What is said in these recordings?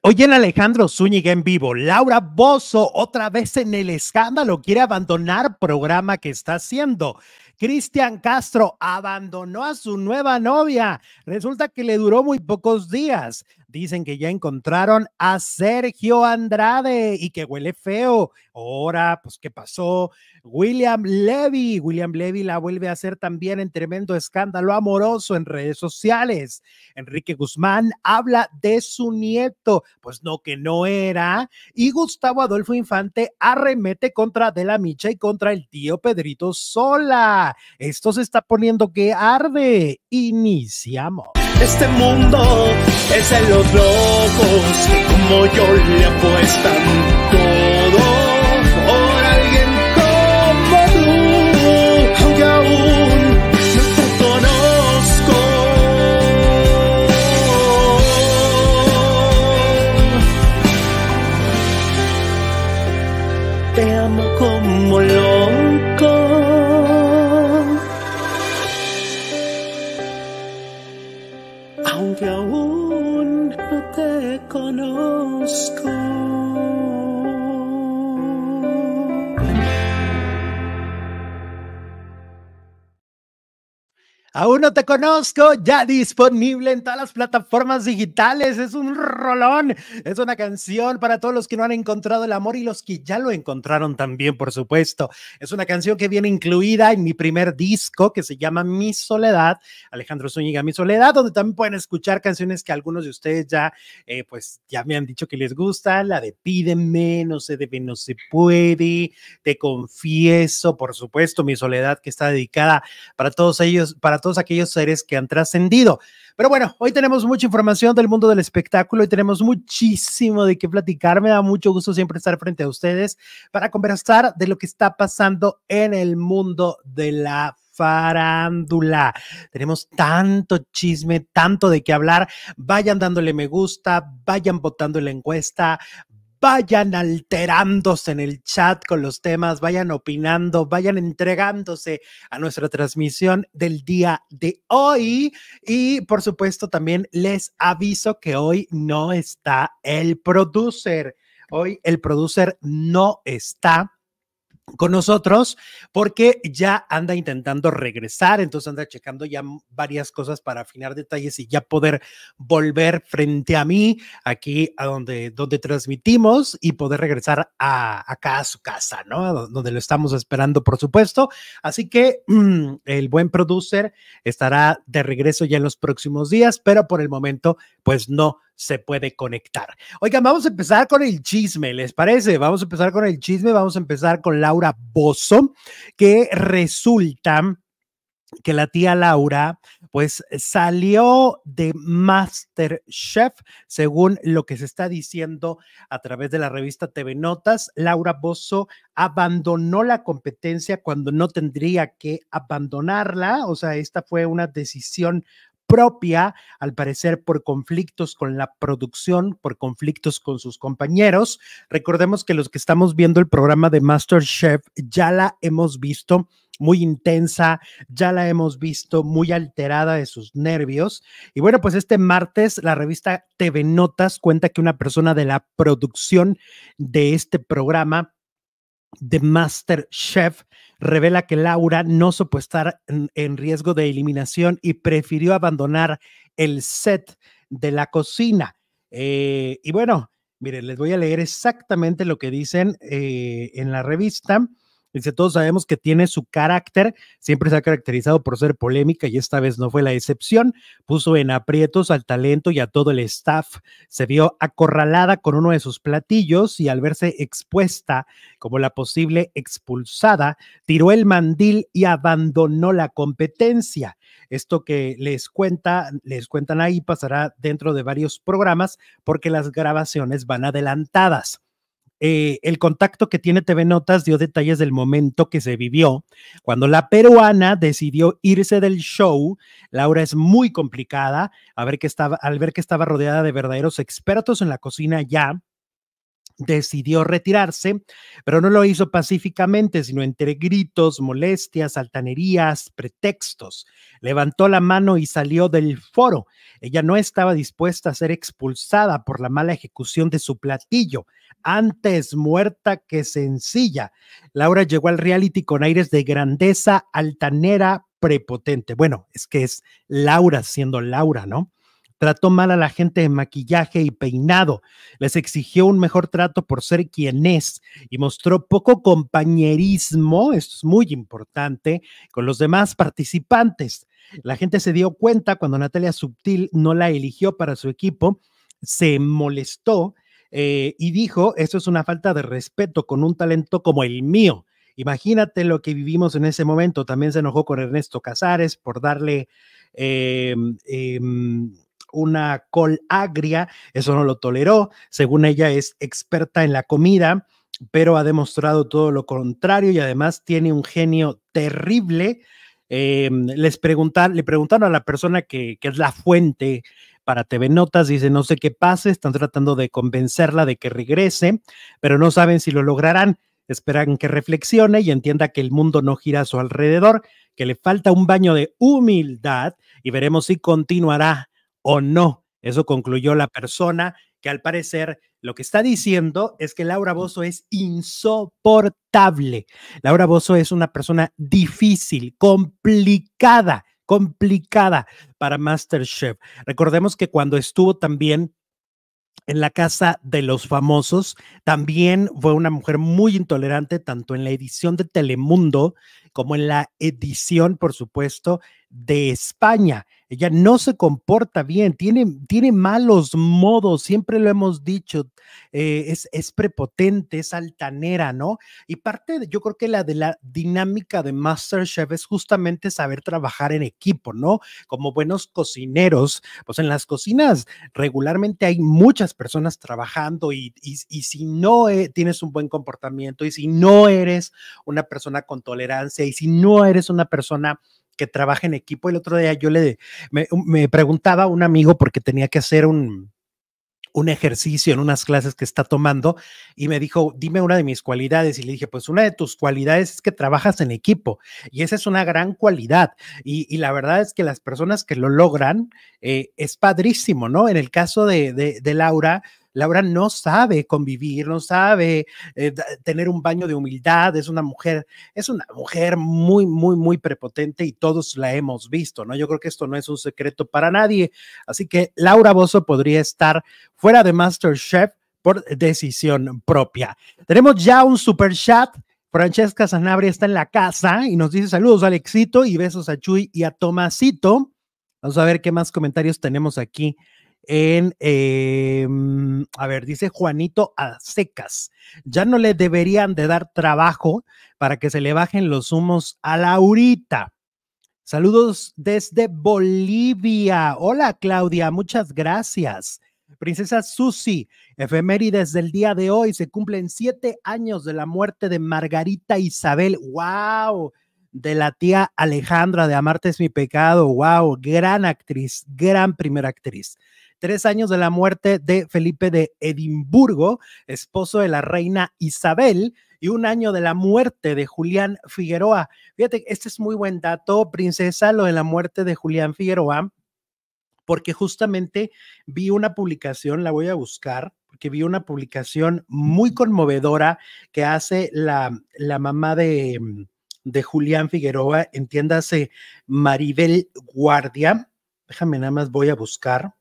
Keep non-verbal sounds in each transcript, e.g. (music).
Oye, Alejandro Zúñiga en vivo. Laura Bozo, otra vez en el escándalo, quiere abandonar programa que está haciendo. Cristian Castro abandonó a su nueva novia. Resulta que le duró muy pocos días. Dicen que ya encontraron a Sergio Andrade y que huele feo. Ahora, pues, ¿qué pasó? William Levy. William Levy la vuelve a hacer también en tremendo escándalo amoroso en redes sociales. Enrique Guzmán habla de su nieto. Pues no, que no era. Y Gustavo Adolfo Infante arremete contra De la Micha y contra el tío Pedrito Sola. Esto se está poniendo que arde. Iniciamos. Este mundo es de los locos como yo le apuestan 跳舞。Aún no te conozco, ya disponible en todas las plataformas digitales. Es un rolón, es una canción para todos los que no han encontrado el amor y los que ya lo encontraron también, por supuesto. Es una canción que viene incluida en mi primer disco que se llama Mi Soledad, Alejandro Zúñiga, Mi Soledad, donde también pueden escuchar canciones que algunos de ustedes ya, eh, pues, ya me han dicho que les gusta. La de Pídeme, No se debe, no se puede, Te confieso, por supuesto, Mi Soledad, que está dedicada para todos ellos, para todos aquellos seres que han trascendido. Pero bueno, hoy tenemos mucha información del mundo del espectáculo y tenemos muchísimo de qué platicar. Me da mucho gusto siempre estar frente a ustedes para conversar de lo que está pasando en el mundo de la farándula. Tenemos tanto chisme, tanto de qué hablar. Vayan dándole me gusta, vayan votando la encuesta, vayan alterándose en el chat con los temas, vayan opinando, vayan entregándose a nuestra transmisión del día de hoy. Y por supuesto, también les aviso que hoy no está el producer. Hoy el producer no está con nosotros porque ya anda intentando regresar, entonces anda checando ya varias cosas para afinar detalles y ya poder volver frente a mí aquí a donde, donde transmitimos y poder regresar a, acá a su casa, ¿no? Donde lo estamos esperando, por supuesto. Así que (clears throat) el buen producer estará de regreso ya en los próximos días, pero por el momento, pues no se puede conectar. Oigan, vamos a empezar con el chisme, ¿les parece? Vamos a empezar con el chisme, vamos a empezar con Laura Bozo, que resulta que la tía Laura pues salió de MasterChef, según lo que se está diciendo a través de la revista TV Notas. Laura Bozo abandonó la competencia cuando no tendría que abandonarla, o sea, esta fue una decisión propia, al parecer por conflictos con la producción, por conflictos con sus compañeros. Recordemos que los que estamos viendo el programa de MasterChef ya la hemos visto muy intensa, ya la hemos visto muy alterada de sus nervios. Y bueno, pues este martes la revista TV Notas cuenta que una persona de la producción de este programa The Master chef revela que Laura no supo estar en, riesgo de eliminación y prefirió abandonar el set de la cocina. Eh, y bueno, miren, les voy a leer exactamente lo que dicen eh, en la revista. Dice, todos sabemos que tiene su carácter, siempre se ha caracterizado por ser polémica y esta vez no fue la excepción. Puso en aprietos al talento y a todo el staff. Se vio acorralada con uno de sus platillos y al verse expuesta como la posible expulsada, tiró el mandil y abandonó la competencia. Esto que les cuenta, les cuentan ahí pasará dentro de varios programas porque las grabaciones van adelantadas. Eh, el contacto que tiene TV Notas dio detalles del momento que se vivió. Cuando la peruana decidió irse del show, Laura es muy complicada a ver estaba, al ver que estaba rodeada de verdaderos expertos en la cocina ya decidió retirarse, pero no lo hizo pacíficamente, sino entre gritos, molestias, altanerías, pretextos. Levantó la mano y salió del foro. Ella no estaba dispuesta a ser expulsada por la mala ejecución de su platillo antes muerta que sencilla. Laura llegó al reality con aires de grandeza altanera, prepotente. Bueno, es que es Laura siendo Laura, ¿no? Trató mal a la gente de maquillaje y peinado, les exigió un mejor trato por ser quien es y mostró poco compañerismo, esto es muy importante, con los demás participantes. La gente se dio cuenta cuando Natalia Subtil no la eligió para su equipo, se molestó eh, y dijo, esto es una falta de respeto con un talento como el mío. Imagínate lo que vivimos en ese momento. También se enojó con Ernesto Casares por darle em, em, una col agria. Eso no lo toleró. Según ella es experta en la comida, pero ha demostrado todo lo contrario y además tiene un genio terrible. Em, les le preguntaron a la persona que, que es la fuente para TV Notas. Dice, no sé qué pase, están tratando de convencerla de que regrese, pero no saben si lo lograrán. Esperan que reflexione y entienda que el mundo no gira a su alrededor, que le falta un baño de humildad y veremos si continuará o no. Eso concluyó la persona que al parecer lo que está diciendo es que Laura Bozo es insoportable. Laura Bozo es una persona difícil, complicada complicada para MasterChef. Recordemos que cuando estuvo también en la casa de los famosos, también fue una mujer muy intolerante, tanto en la edición de Telemundo como en la edición, por supuesto, de España. Ella no se comporta bien, tiene, tiene malos modos, siempre lo hemos dicho, eh, es, es, prepotente, es altanera, ¿no? Y parte, yo creo que la de la dinámica de MasterChef es justamente saber trabajar en equipo, ¿no? Como buenos cocineros, pues en las cocinas regularmente hay muchas personas trabajando y, y, si no eh, tienes un buen comportamiento y si no eres una persona con tolerancia y si no eres una persona que trabaja en equipo. El otro día yo le um, me, preguntaba a un amigo porque tenía que hacer un, un ejercicio en unas clases que está tomando y me dijo, dime una de mis cualidades. Y le dije, pues una de tus cualidades es que trabajas en equipo y esa es una gran cualidad. Y, la verdad es que las personas que lo logran eh, es padrísimo, ¿no? En el caso de Laura, Laura no sabe convivir, no sabe eh, tener un baño de humildad, es una mujer, es una mujer muy, muy, muy prepotente y todos la hemos visto, ¿no? Yo creo que esto no es un secreto para nadie. Así que Laura Bozo podría estar fuera de MasterChef por decisión propia. Tenemos ya un super chat. Francesca Sanabria está en la casa y nos dice saludos a Alexito y besos a Chuy y a Tomasito. Vamos a ver qué más comentarios tenemos aquí en, em, a ver, dice Juanito a secas, ya no le deberían de dar trabajo para que se le bajen los humos a Laurita. Saludos desde Bolivia. Hola Claudia, muchas gracias. Princesa Susi, efemérides del día de hoy, se cumplen siete años de la muerte de Margarita Isabel. ¡Wow! de la tía Alejandra de Amarte es mi pecado. Wow, gran actriz, gran primera actriz tres años de la muerte de Felipe de Edimburgo, esposo de la reina Isabel, y un año de la muerte de Julián Figueroa. Fíjate, este es muy buen dato, princesa, lo de la muerte de Julián Figueroa, porque justamente vi una publicación, la voy a buscar, porque vi una publicación muy conmovedora que hace la, la mamá de, de Julián Figueroa, entiéndase Maribel Guardia. Déjame nada más, voy a buscar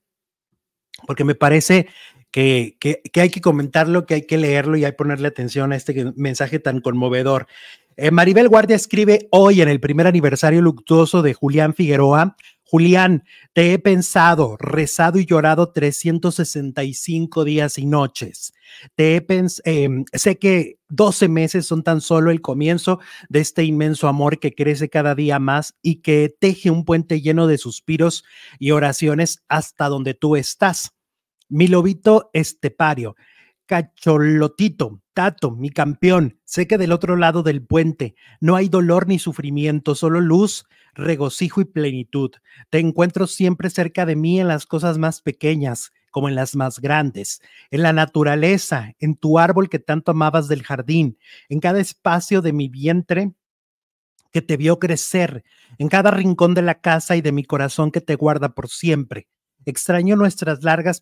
porque me parece que, que, hay que comentarlo, que hay que leerlo y hay que ponerle atención a este mensaje tan conmovedor. Eh, Maribel Guardia escribe hoy en el primer aniversario luctuoso de Julián Figueroa, Julián, te he pensado, rezado y llorado 365 días y noches. Te em, sé que 12 meses son tan solo el comienzo de este inmenso amor que crece cada día más y que teje un puente lleno de suspiros y oraciones hasta donde tú estás. Mi lobito estepario, cacholotito, Tato, mi campeón, sé que del otro lado del puente no hay dolor ni sufrimiento, solo luz, regocijo y plenitud. Te encuentro siempre cerca de mí en las cosas más pequeñas como en las más grandes, en la naturaleza, en tu árbol que tanto amabas del jardín, en cada espacio de mi vientre que te vio crecer, en cada rincón de la casa y de mi corazón que te guarda por siempre. Extraño nuestras largas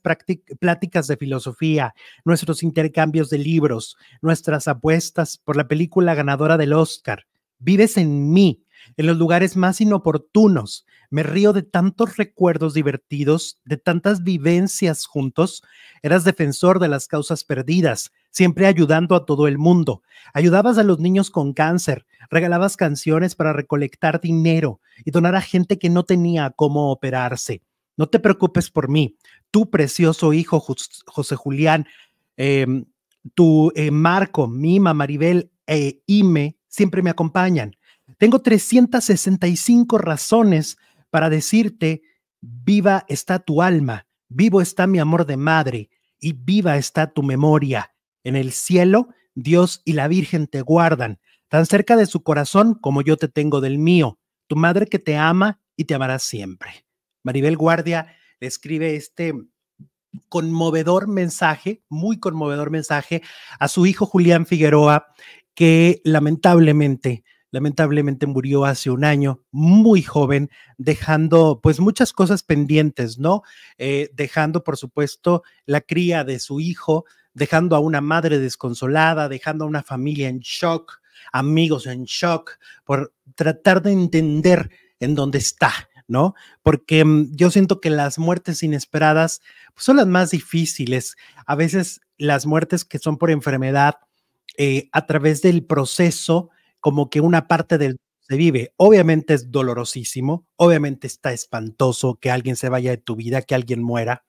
pláticas de filosofía, nuestros intercambios de libros, nuestras apuestas por la película ganadora del Oscar. Vives en mí, en los lugares más inoportunos. Me río de tantos recuerdos divertidos, de tantas vivencias juntos. Eras defensor de las causas perdidas, siempre ayudando a todo el mundo. Ayudabas a los niños con cáncer, regalabas canciones para recolectar dinero y donar a gente que no tenía cómo operarse. No te preocupes por mí, tu precioso hijo José Julián, em, tu eh, Marco, Mima, Maribel e Ime siempre me acompañan. Tengo 365 razones para decirte, viva está tu alma, vivo está mi amor de madre y viva está tu memoria. En el cielo, Dios y la Virgen te guardan, tan cerca de su corazón como yo te tengo del mío, tu madre que te ama y te amará siempre. Maribel Guardia escribe este conmovedor mensaje, muy conmovedor mensaje a su hijo Julián Figueroa, que lamentablemente, lamentablemente murió hace un año, muy joven, dejando pues muchas cosas pendientes, ¿no? Eh, dejando, por supuesto, la cría de su hijo, dejando a una madre desconsolada, dejando a una familia en shock, amigos en shock, por tratar de entender en dónde está, ¿no? Porque mm, yo siento que las muertes inesperadas pues, son las más difíciles. A veces las muertes que son por enfermedad, eh, a través del proceso, como que una parte del se vive. Obviamente es dolorosísimo, obviamente está espantoso que alguien se vaya de tu vida, que alguien muera,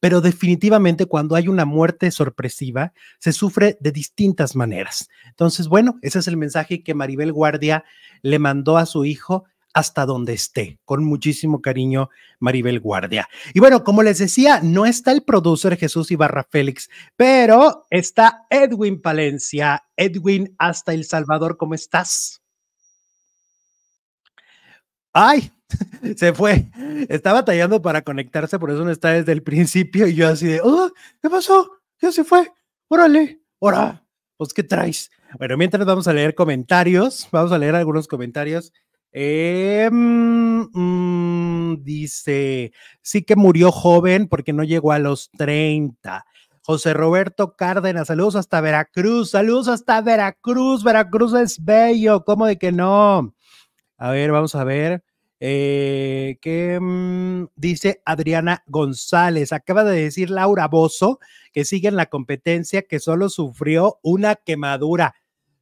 pero definitivamente cuando hay una muerte sorpresiva, se sufre de distintas maneras. Entonces, bueno, ese es el mensaje que Maribel Guardia le mandó a su hijo hasta donde esté. Con muchísimo cariño, Maribel Guardia. Y bueno, como les decía, no está el productor Jesús Ibarra Félix, pero está Edwin Palencia. Edwin, hasta El Salvador, ¿cómo estás? ¡Ay! (laughs) Se fue. Está tallando para conectarse, por eso no está desde el principio. Y yo así de, oh, ¿qué pasó? Ya se fue. Órale, ora. Pues, ¿qué traes? Bueno, mientras vamos a leer comentarios, vamos a leer algunos comentarios. Eh, mm, mm, dice, sí que murió joven porque no llegó a los 30. José Roberto Cárdenas, saludos hasta Veracruz, saludos hasta Veracruz, Veracruz es bello, ¿cómo de que no? A ver, vamos a ver. Eh, que mm, dice Adriana González, acaba de decir Laura Bozo que sigue en la competencia que solo sufrió una quemadura,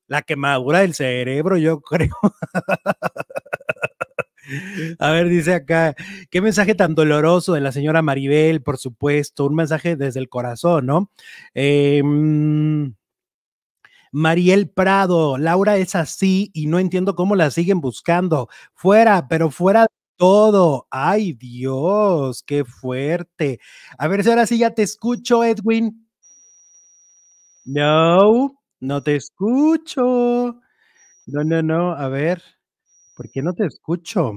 la quemadura del cerebro, yo (laughs) creo. A ver, dice acá, qué mensaje tan doloroso de la señora Maribel, por supuesto, un mensaje desde el corazón, ¿no? Em, Mariel Prado, Laura es así y no entiendo cómo la siguen buscando. Fuera, pero fuera de todo. Ay, Dios, qué fuerte. A ver si ahora sí ya te escucho, Edwin. No, no te escucho. No, no, no, a ver. ¿Por qué no te escucho?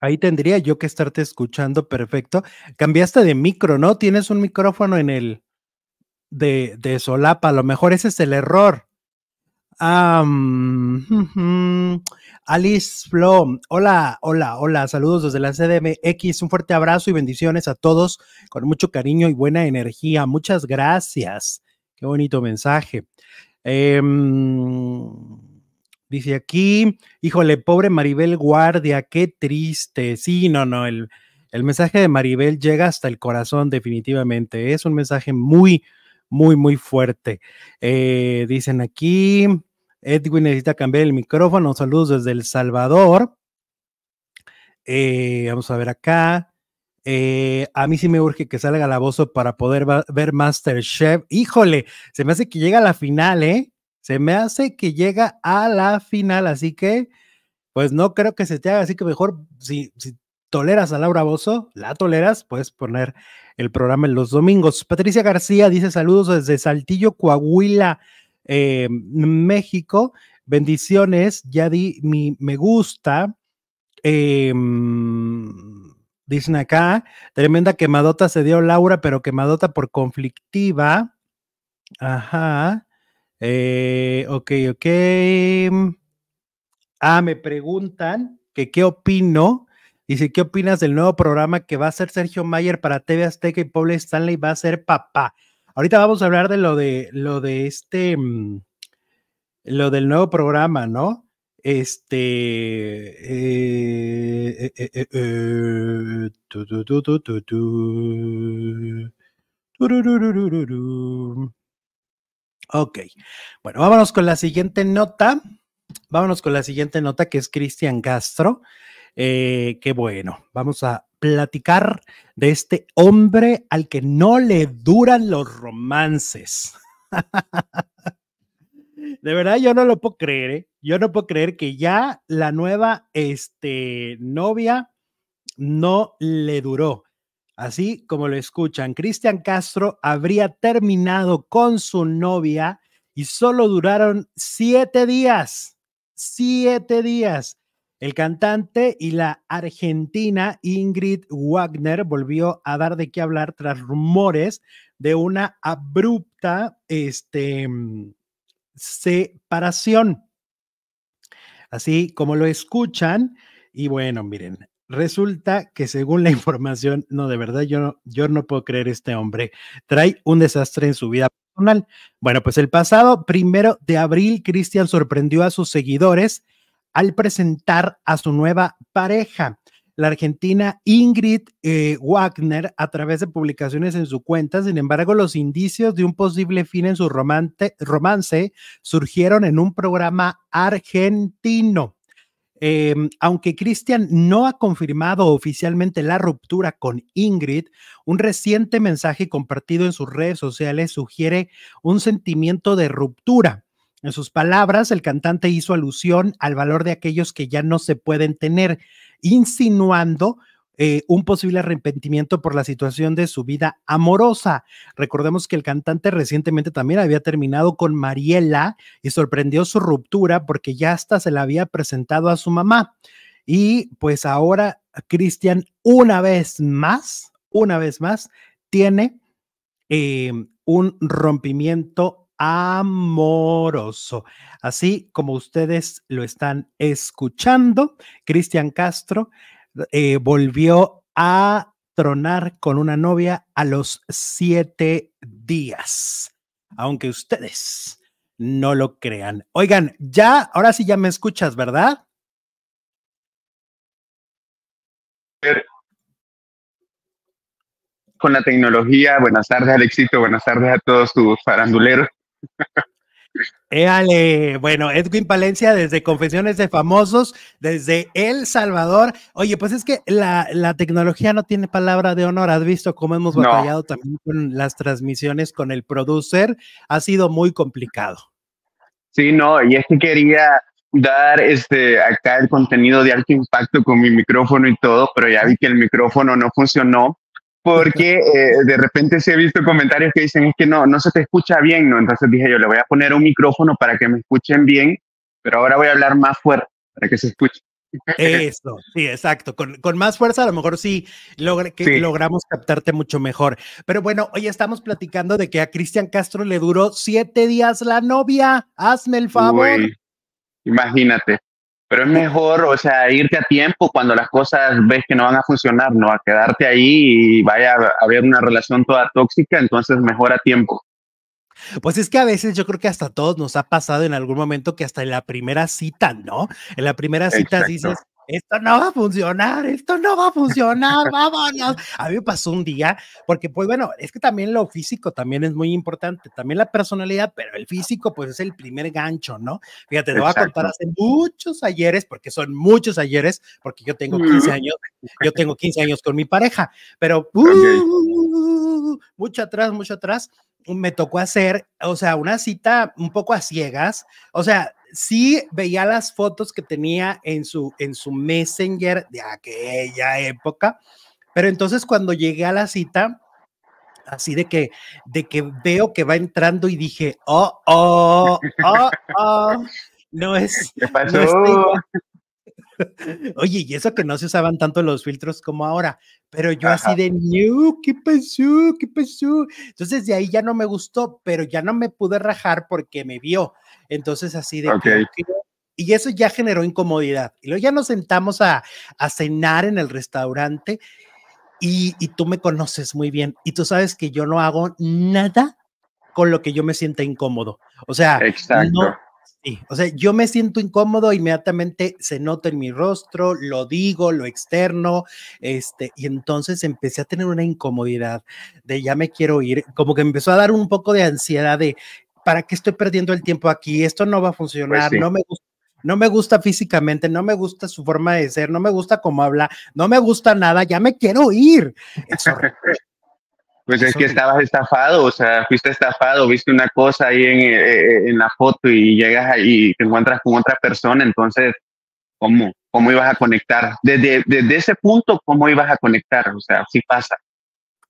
Ahí tendría yo que estarte escuchando perfecto. Cambiaste de micro, ¿no? Tienes un micrófono en el de, solapa. A lo mejor ese es el error. Alice Flo, hola, hola, hola, saludos desde la CDMX, un fuerte abrazo y bendiciones a todos con mucho cariño y buena energía. Muchas gracias. Qué bonito mensaje. Em, dice aquí, híjole, pobre Maribel Guardia, qué triste. Sí, no, no, el, el mensaje de Maribel llega hasta el corazón definitivamente. Es un mensaje muy, muy, muy fuerte. Eh, dicen aquí, Edwin necesita cambiar el micrófono. Saludos desde El Salvador. Eh, vamos a ver acá. Eh, a mí sí me urge que salga la voz para poder ver Masterchef. Híjole, se me hace que llega a la final, ¿eh? Se me hace que llega a la final, así que, pues no creo que se te haga, así que mejor si, toleras a Laura Bozo, la toleras, puedes poner el programa en los domingos. Patricia García dice saludos desde Saltillo, Coahuila, eh, México. Bendiciones, ya di mi me gusta. Eh, Dicen acá, tremenda quemadota se dio Laura, pero quemadota por conflictiva. Ajá. Eh, ok, ok. Ah, me preguntan que qué opino. Dice, ¿qué opinas del nuevo programa que va a ser Sergio Mayer para TV Azteca y Paul Stanley va a ser papá? Ahorita vamos a hablar de lo de lo de este mm, lo del nuevo programa, ¿no? Este. Ok. Bueno, vámonos con la siguiente nota. Vámonos con la siguiente nota que es Cristian Castro. Eh, qué bueno, vamos a platicar de este hombre al que no le duran los romances. (laughs) De verdad, yo no lo puedo creer, ¿eh? Yo no puedo creer que ya la nueva este, novia no le duró. Así como lo escuchan, Cristian Castro habría terminado con su novia y solo duraron siete días. Siete días. El cantante y la argentina Ingrid Wagner volvió a dar de qué hablar tras rumores de una abrupta este, separación. Así como lo escuchan, y bueno, miren, resulta que según la información, no, de verdad, yo no, yo no puedo creer este hombre, trae un desastre en su vida personal. Bueno, pues el pasado primero de abril, Cristian sorprendió a sus seguidores al presentar a su nueva pareja la argentina Ingrid eh, Wagner a través de publicaciones en su cuenta. Sin embargo, los indicios de un posible fin en su romance, surgieron en un programa argentino. Em, aunque Christian no ha confirmado oficialmente la ruptura con Ingrid, un reciente mensaje compartido en sus redes sociales sugiere un sentimiento de ruptura. En sus palabras, el cantante hizo alusión al valor de aquellos que ya no se pueden tener, insinuando eh, un posible arrepentimiento por la situación de su vida amorosa. Recordemos que el cantante recientemente también había terminado con Mariela y sorprendió su ruptura porque ya hasta se la había presentado a su mamá. Y pues ahora Cristian una vez más, una vez más, tiene eh, un rompimiento amoroso. Así como ustedes lo están escuchando, Cristian Castro eh, volvió a tronar con una novia a los siete días, aunque ustedes no lo crean. Oigan, ya, ahora sí ya me escuchas, ¿verdad? Con la tecnología, buenas tardes Alexito, buenas tardes a todos tus faranduleros. Éale, bueno, Edwin Palencia desde Confesiones de Famosos, desde El Salvador. Oye, pues es que la, tecnología no tiene palabra de honor. Has visto cómo hemos batallado también con las transmisiones con el producer. Ha sido muy complicado. Sí, no, y es que quería dar este acá el contenido de alto impacto con mi micrófono y todo, pero ya vi que el micrófono no funcionó porque eh, de repente se ha visto comentarios que dicen es que no, no se te escucha bien, ¿no? Entonces dije yo, le voy a poner un micrófono para que me escuchen bien, pero ahora voy a hablar más fuerte para que se escuche. Eso, sí, exacto. Con, con, más fuerza a lo mejor sí, que logramos captarte mucho mejor. Pero bueno, hoy estamos platicando de que a Cristian Castro le duró siete días la novia. Hazme el favor. imagínate. Pero es mejor, o sea, irte a tiempo cuando las cosas ves que no van a funcionar, no a quedarte ahí y vaya a haber una relación toda tóxica, entonces mejor a tiempo. Pues es que a veces yo creo que hasta todos nos ha pasado en algún momento que hasta en la primera cita, ¿no? En la primera cita dices, esto no va a funcionar, esto no va a funcionar, (laughs) vámonos. A mí me pasó un día, porque pues bueno, es que también lo físico también es muy importante, también la personalidad, pero el físico pues es el primer gancho, ¿no? Fíjate, te voy a contar hace muchos ayeres, porque son muchos ayeres, porque yo tengo 15 años, yo tengo 15 años con mi pareja, pero uh, mucho atrás, mucho atrás, me tocó hacer, o sea, una cita un poco a ciegas, o sea, sí veía las fotos que tenía en su, en su Messenger de aquella época, pero entonces cuando llegué a la cita, así de que, de que veo que va entrando y dije, oh, oh, oh, oh, no es, (laughs) Oye, y eso que no se usaban tanto los filtros como ahora, pero yo así de ¿qué pasó? ¿Qué pasó? Entonces de ahí ya no me gustó, pero ya no me pude rajar porque me vio. Entonces así de... Y eso ya generó incomodidad. Y luego ya nos sentamos a, cenar en el restaurante y, tú me conoces muy bien y tú sabes que yo no hago nada con lo que yo me sienta incómodo. O sea, Exacto. Sí, o sea, yo me siento incómodo, inmediatamente se nota en mi rostro, lo digo, lo externo, este, y entonces empecé a tener una incomodidad de ya me quiero ir, como que me empezó a dar un poco de ansiedad de, ¿para qué estoy perdiendo el tiempo aquí? Esto no va a pues funcionar, no me gusta no me gusta físicamente, no me gusta su forma de ser, no me gusta cómo habla, no me gusta nada, ya me quiero ir. Pues es que estabas estafado, o sea, fuiste estafado, viste una cosa ahí eh, eh, en, la foto y llegas ahí y te encuentras con otra persona, entonces, ¿cómo? ¿Cómo ibas a conectar? Desde, desde ese punto, ¿cómo ibas a conectar? O sea, sí pasa.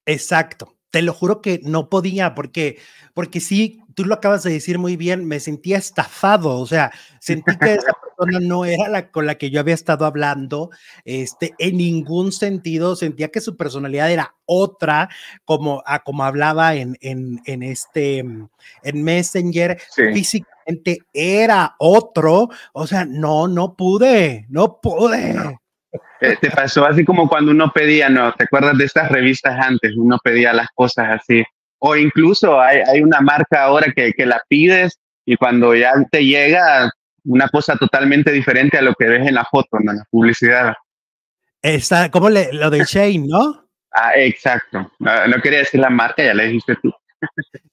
Exacto, te lo juro que no podía, porque, porque sí, tú lo acabas de decir muy bien, me sentía estafado, o sea, sentí que esa (laughs) persona no era la con la que yo había estado hablando, este, en ningún sentido, sentía que su personalidad era otra, como, como hablaba en, en, en este, en Messenger, físicamente era otro, o sea, no, no pude, no pude. Eh, te pasó así como cuando uno pedía, ¿no? ¿Te acuerdas de estas revistas antes? Uno pedía las cosas así. O incluso hay, hay una marca ahora que, que la pides y cuando ya te llega una cosa totalmente diferente a lo que ves en la foto, en la publicidad. Está, ¿Cómo lo de Shane, no? ah, exacto. No, quería decir la marca, ya le dijiste tú.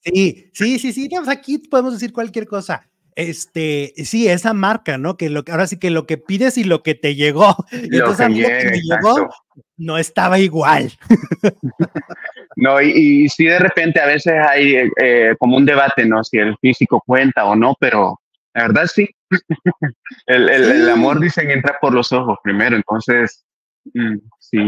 sí, sí, sí, sí. Pues aquí podemos decir cualquier cosa este, sí, esa marca, ¿no? Que lo, ahora sí que lo que pides y lo que te llegó. (laughs) Entonces, me llegó no estaba igual. (laughs) No, y, sí, de repente a veces hay eh, como un debate, ¿no? Si el físico cuenta o no, pero la verdad sí. (laughs) El, sí. el amor, dicen, entra por los ojos primero. Entonces, Sí,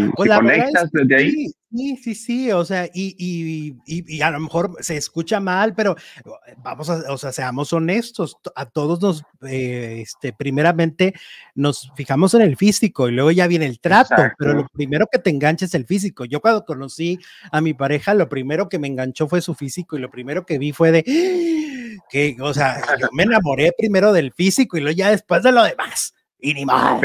sí, sí, o sea, y, a lo mejor se escucha mal, pero eh, vamos a, o sea, seamos honestos, a todos nos, eh, este, primeramente nos fijamos en el físico y luego ya viene el trato, pero lo primero que te engancha es el físico. Yo cuando conocí a mi pareja, lo primero que me enganchó fue su físico y lo primero que vi fue de, ah, que, o sea, yo me enamoré primero del físico y luego ya después de lo demás. Y ni más.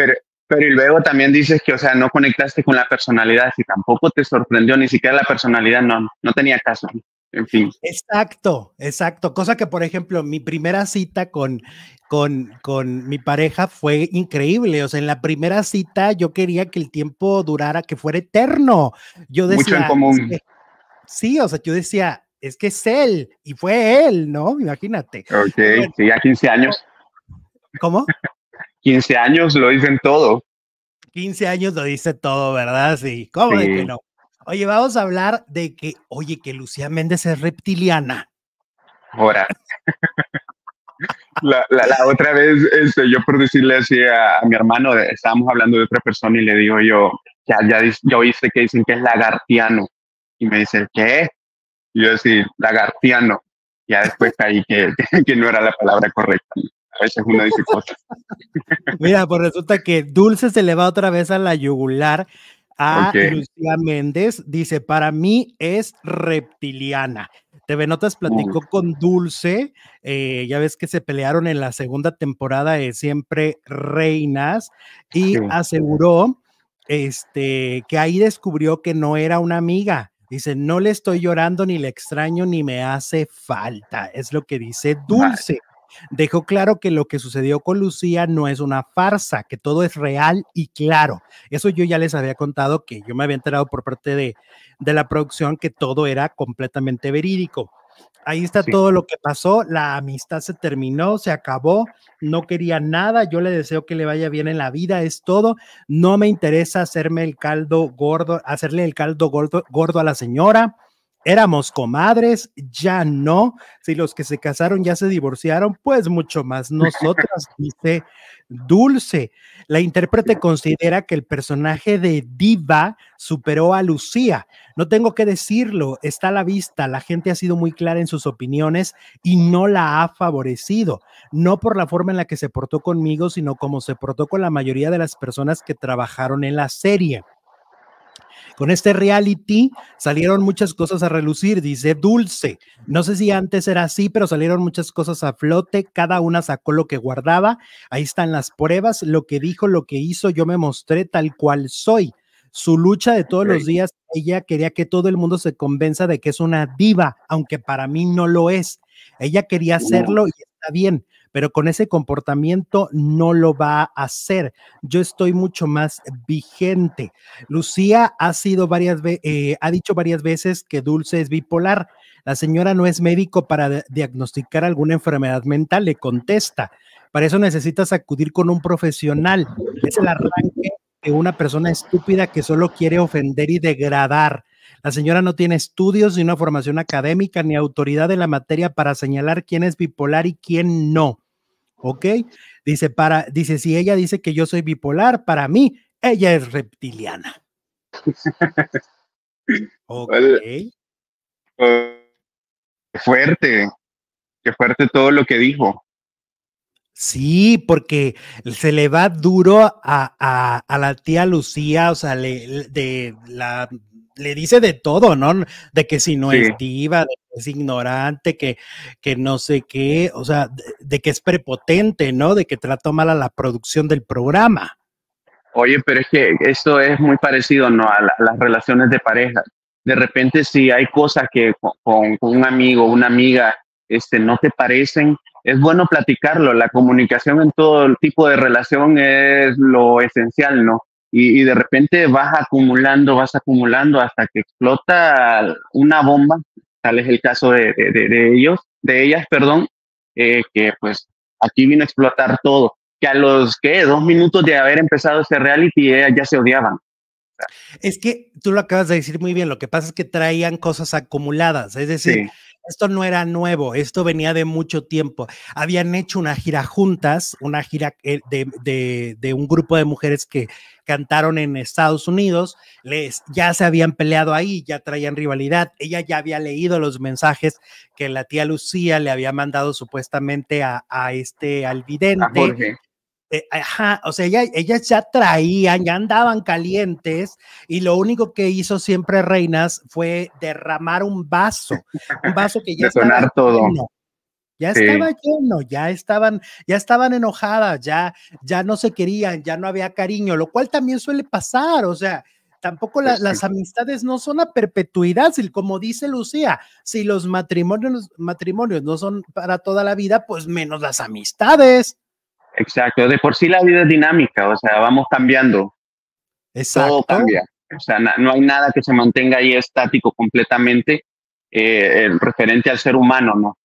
Pero y luego también dices que, o sea, no conectaste con la personalidad, y tampoco te sorprendió ni siquiera la personalidad, no, no tenía caso. En fin. Exacto, exacto. Cosa que, por ejemplo, mi primera cita con, con, mi pareja fue increíble. O sea, en la primera cita yo quería que el tiempo durara, que fuera eterno. Yo decía, Mucho en común. sí, o sea, yo decía, es que es él y fue él, ¿no? Imagínate. Ok, sí, a 15 años. ¿Cómo? 15 años lo dicen todo. 15 años lo dice todo, ¿verdad? Sí, ¿cómo de que no? Oye, vamos a hablar de que, oye, que Lucía Méndez es reptiliana. Ahora. la, otra vez, este, yo por decirle así a, mi hermano, estábamos hablando de otra persona y le digo yo, ya, ya, ya oíste que dicen que es lagartiano. Y me dice, ¿qué? Y yo decía, lagartiano. Ya después caí que, (laughs) que no era la palabra correcta. Ah, (laughs) Mira, pues resulta que Dulce se le va otra vez a la yugular a Lucía Méndez. Dice, para mí es reptiliana. TV Notas platicó con Dulce, eh, ya ves que se pelearon en la segunda temporada de Siempre Reinas y aseguró este, que ahí descubrió que no era una amiga. Dice, no le estoy llorando, ni le extraño, ni me hace falta. Es lo que dice Dulce dejó claro que lo que sucedió con Lucía no es una farsa, que todo es real y claro. Eso yo ya les había contado que yo me había enterado por parte de, de la producción que todo era completamente verídico. Ahí está todo lo que pasó, la amistad se terminó, se acabó, no quería nada, yo le deseo que le vaya bien en la vida, es todo, no me interesa hacerme el caldo gordo, hacerle el caldo gordo a la señora, éramos comadres, ya no. Si los que se casaron ya se divorciaron, pues mucho más nosotras, (laughs) dice Dulce. La intérprete considera que el personaje de Diva superó a Lucía. No tengo que decirlo, está a la vista. La gente ha sido muy clara en sus opiniones y no la ha favorecido. No por la forma en la que se portó conmigo, sino como se portó con la mayoría de las personas que trabajaron en la serie. Con este reality salieron muchas cosas a relucir, dice Dulce. No sé si antes era así, pero salieron muchas cosas a flote, cada una sacó lo que guardaba, ahí están las pruebas, lo que dijo, lo que hizo, yo me mostré tal cual soy. Su lucha de todos los días, ella quería que todo el mundo se convenza de que es una diva, aunque para mí no lo es. Ella quería uh. hacerlo y está bien, pero con ese comportamiento no lo va a hacer. Yo estoy mucho más vigente. Lucía ha sido varias eh, ha dicho varias veces que Dulce es bipolar. La señora no es médico para diagnosticar alguna enfermedad mental, le contesta. Para eso necesitas acudir con un profesional. Es el arranque de una persona estúpida que solo quiere ofender y degradar. La señora no tiene estudios ni una formación académica ni autoridad de la materia para señalar quién es bipolar y quién no. ¿ok? Dice, para, dice, si ella dice que yo soy bipolar, para mí, ella es reptiliana. ok. Qué fuerte, qué fuerte todo lo que dijo. Sí, porque se le va duro a, a la tía Lucía, o sea, le, de la le dice de todo, ¿no? De que si no es diva, de que es ignorante, que, que no sé qué, o sea, de, que es prepotente, ¿no? De que trata mal a la producción del programa. Oye, pero es que esto es muy parecido, ¿no? A, las relaciones de pareja. De repente, si hay cosas que con, con, un amigo, una amiga, este, no te parecen, es bueno platicarlo. La comunicación en todo tipo de relación es lo esencial, ¿no? y, de repente vas acumulando, vas acumulando hasta que explota una bomba, tal es el caso de, ellos, de ellas, perdón, eh, que pues aquí vino a explotar todo, que a los que dos minutos de haber empezado ese reality ya se odiaban. Es que tú lo acabas de decir muy bien, lo que pasa es que traían cosas acumuladas, es decir, esto no era nuevo, esto venía de mucho tiempo. Habían hecho una gira juntas, una gira eh, de, de, un grupo de mujeres que cantaron en Estados Unidos, les, ya se habían peleado ahí, ya traían rivalidad, ella ya había leído los mensajes que la tía Lucía le había mandado supuestamente a, este alvidente. Eh, o sea, ellas ya traían, ya andaban calientes y lo único que hizo siempre Reinas fue derramar un vaso, un vaso que (laughs) ya estaba Lleno, ya estaba lleno, ya estaban, ya estaban enojadas, ya, ya no se querían, ya no había cariño, lo cual también suele pasar, o sea, tampoco pues las amistades no son a perpetuidad, como dice Lucía, si los matrimonios, matrimonios no son para toda la vida, pues menos las amistades. Exacto, de por sí la vida es dinámica, o sea, vamos cambiando. Exacto. Todo cambia. O sea, no, hay nada que se mantenga ahí estático completamente eh, eh, referente al ser humano, ¿no?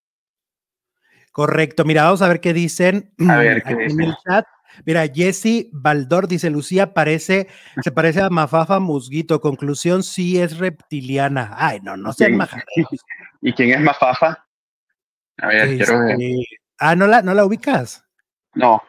Correcto, mira, vamos a ver qué dicen a ver, en el chat. Mira, Jesse Baldor dice, Lucía parece, se parece a Mafafa Musguito. Conclusión, sí es reptiliana. Ay, no, no sean majaderos. (laughs) ¿Y quién es Mafafa? A ver, quiero este, Ah, ¿no la, ¿no la ubicas? No.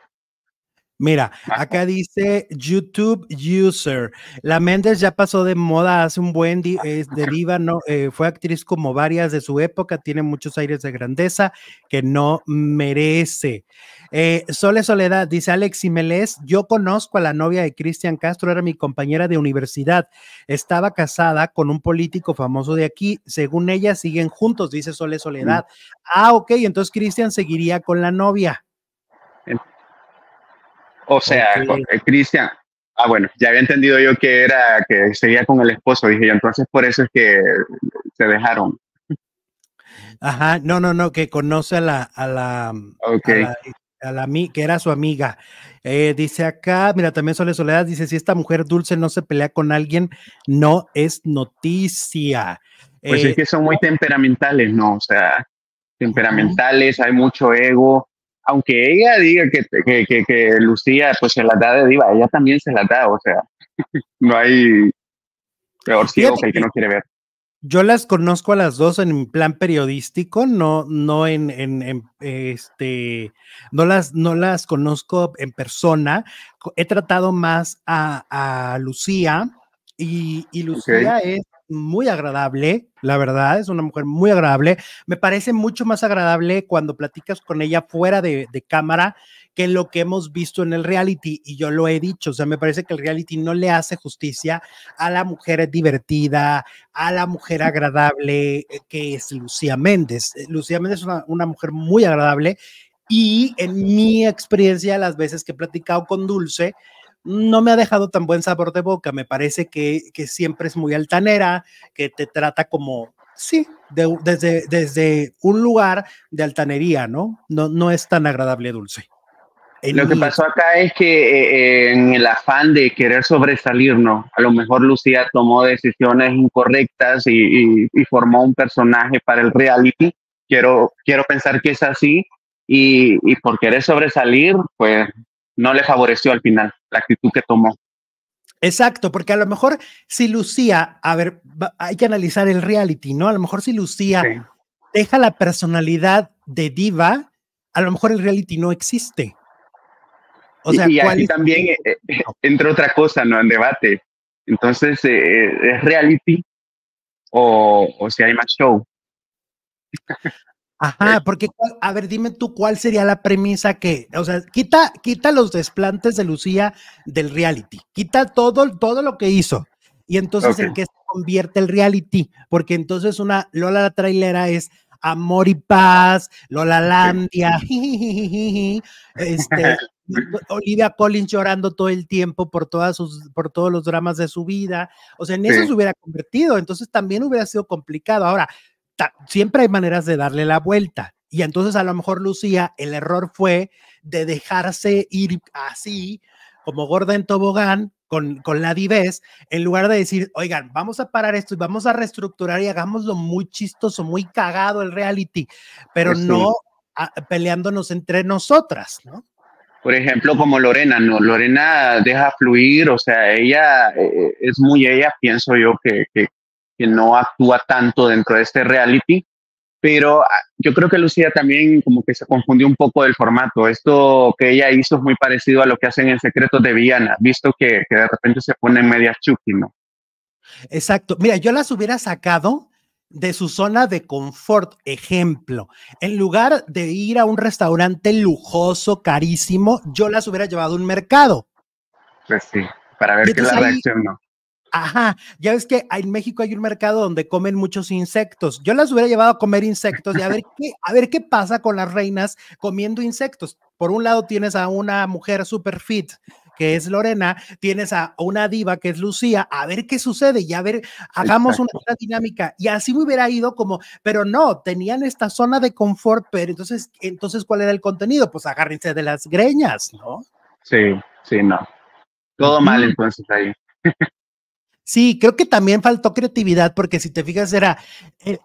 Mira, ah, acá dice YouTube User. La Méndez ya pasó de moda hace un buen día, ah. es de diva, eh, fue actriz como varias de su época, tiene muchos aires de grandeza que no merece. Eh, Sole Soledad dice Alex Imelés, yo conozco a la novia de Cristian Castro, era mi compañera de universidad, estaba casada con un político famoso de aquí, según ella siguen juntos, dice Sole mm. Soledad. Ah, ok, entonces Cristian seguiría con la novia. O sea, Cristian, ah, bueno, ya había entendido yo que era que seguía con el esposo, dije entonces por eso es que se dejaron. Ajá, no, no, no, que conoce a la, a la, a la que era su amiga. Eh, dice acá, mira, también Sole Soledad dice: si esta mujer dulce no se pelea con alguien, no es noticia. Pues es eh, que son muy temperamentales, ¿no? O sea, temperamentales, hay mucho ego, aunque ella diga que, Lucía pues se la da de diva, ella también se la da, o sea, (laughs) no hay peor ciego que el que no quiere ver. Yo las conozco a las dos en plan periodístico, no, no en, en, este, no las, no las conozco en persona. He tratado más a, Lucía y, Lucía es muy agradable, la verdad, es una mujer muy agradable. Me parece mucho más agradable cuando platicas con ella fuera de, cámara que lo que hemos visto en el reality, y yo lo he dicho, o sea, me parece que el reality no le hace justicia a la mujer divertida, a la mujer agradable eh, que es Lucía Méndez. Eh, Lucía Méndez es una, una mujer muy agradable y en mi experiencia, las veces que he platicado con Dulce, no me ha dejado tan buen sabor de boca. Me parece que, siempre es muy altanera, que te trata como, sí, desde, desde un lugar de altanería, ¿no? No, no es tan agradable dulce. lo que pasó acá es que eh, eh, en el afán de querer sobresalir, ¿no? a lo mejor Lucía tomó decisiones incorrectas y, formó un personaje para el reality. Quiero, quiero pensar que es así. Y, y por querer sobresalir, pues no le favoreció al final la actitud que tomó. Exacto, porque a lo mejor si Lucía, a ver, hay que analizar el reality, ¿no? A lo mejor si Lucía deja la personalidad de diva, a lo mejor el reality no existe. O sea, y, también entre eh, eh, (laughs) entra otra cosa, ¿no? En debate. Entonces, eh, ¿es reality o, o si hay más show? Ajá, porque, a ver, dime tú cuál sería la premisa que, o sea, quita, quita los desplantes de Lucía del reality, quita todo, todo lo que hizo. Y entonces, ¿en qué se convierte el reality? Porque entonces una Lola la trailera es amor y paz, Lola Landia, (laughs) este, (laughs) Olivia Collins llorando todo el tiempo por todas sus, por todos los dramas de su vida. O sea, en eso se hubiera convertido. Entonces también hubiera sido complicado. Ahora, siempre hay maneras de darle la vuelta. Y entonces a lo mejor Lucía, el error fue de dejarse ir así, como gorda en tobogán, con, con la divés en lugar de decir, oigan, vamos a parar esto y vamos a reestructurar y hagámoslo muy chistoso, muy cagado el reality, pero pues no peleándonos entre nosotras, ¿no? Por ejemplo, como Lorena, ¿no? Lorena deja fluir, o sea, ella eh, es muy ella, pienso yo, que, que no actúa tanto dentro de este reality, pero ah, yo creo que Lucía también como que se confundió un poco del formato. Esto que ella hizo es muy parecido a lo que hacen en Secretos de Viana, visto que, de repente se pone media chuki, ¿no? Exacto. Mira, yo las hubiera sacado de su zona de confort, ejemplo. En lugar de ir a un restaurante lujoso, carísimo, yo las hubiera llevado a un mercado. Pues sí, para ver qué la reacción no. Ajá, ya ves que en México hay un mercado donde comen muchos insectos. Yo las hubiera llevado a comer insectos y a ver qué, a ver qué pasa con las reinas comiendo insectos. Por un lado tienes a una mujer super fit que es Lorena, tienes a una diva que es Lucía, a ver qué sucede y a ver, hagamos una, una, dinámica. Y así me hubiera ido como, pero no, tenían esta zona de confort, pero entonces, entonces ¿cuál era el contenido? Pues agárrense de las greñas, ¿no? Sí, sí, no. Todo mal entonces ahí. (laughs) Sí, creo que también faltó creatividad porque si te fijas era,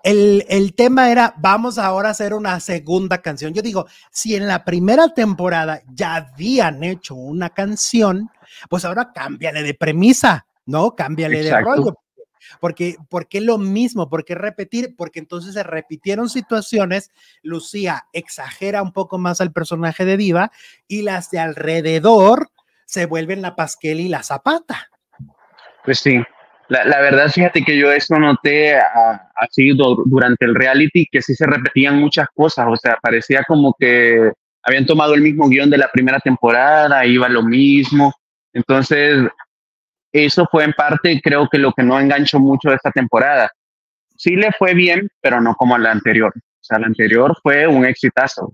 el, tema era, vamos ahora a hacer una segunda canción. Yo digo, si en la primera temporada ya habían hecho una canción, pues ahora cámbiale de premisa, ¿no? Cámbiale de rollo. Porque, porque lo mismo, porque repetir, porque entonces se repitieron situaciones, Lucía exagera un poco más al personaje de Diva y las de alrededor se vuelven la Pasquel y la Zapata. Pues sí. La, verdad, fíjate que yo eso noté ah, así durante el reality, que sí se repetían muchas cosas, o sea, parecía como que habían tomado el mismo guión de la primera temporada, iba lo mismo, entonces eso fue en parte creo que lo que no enganchó mucho de esta temporada. Sí le fue bien, pero no como a la anterior, o sea, la anterior fue un exitazo.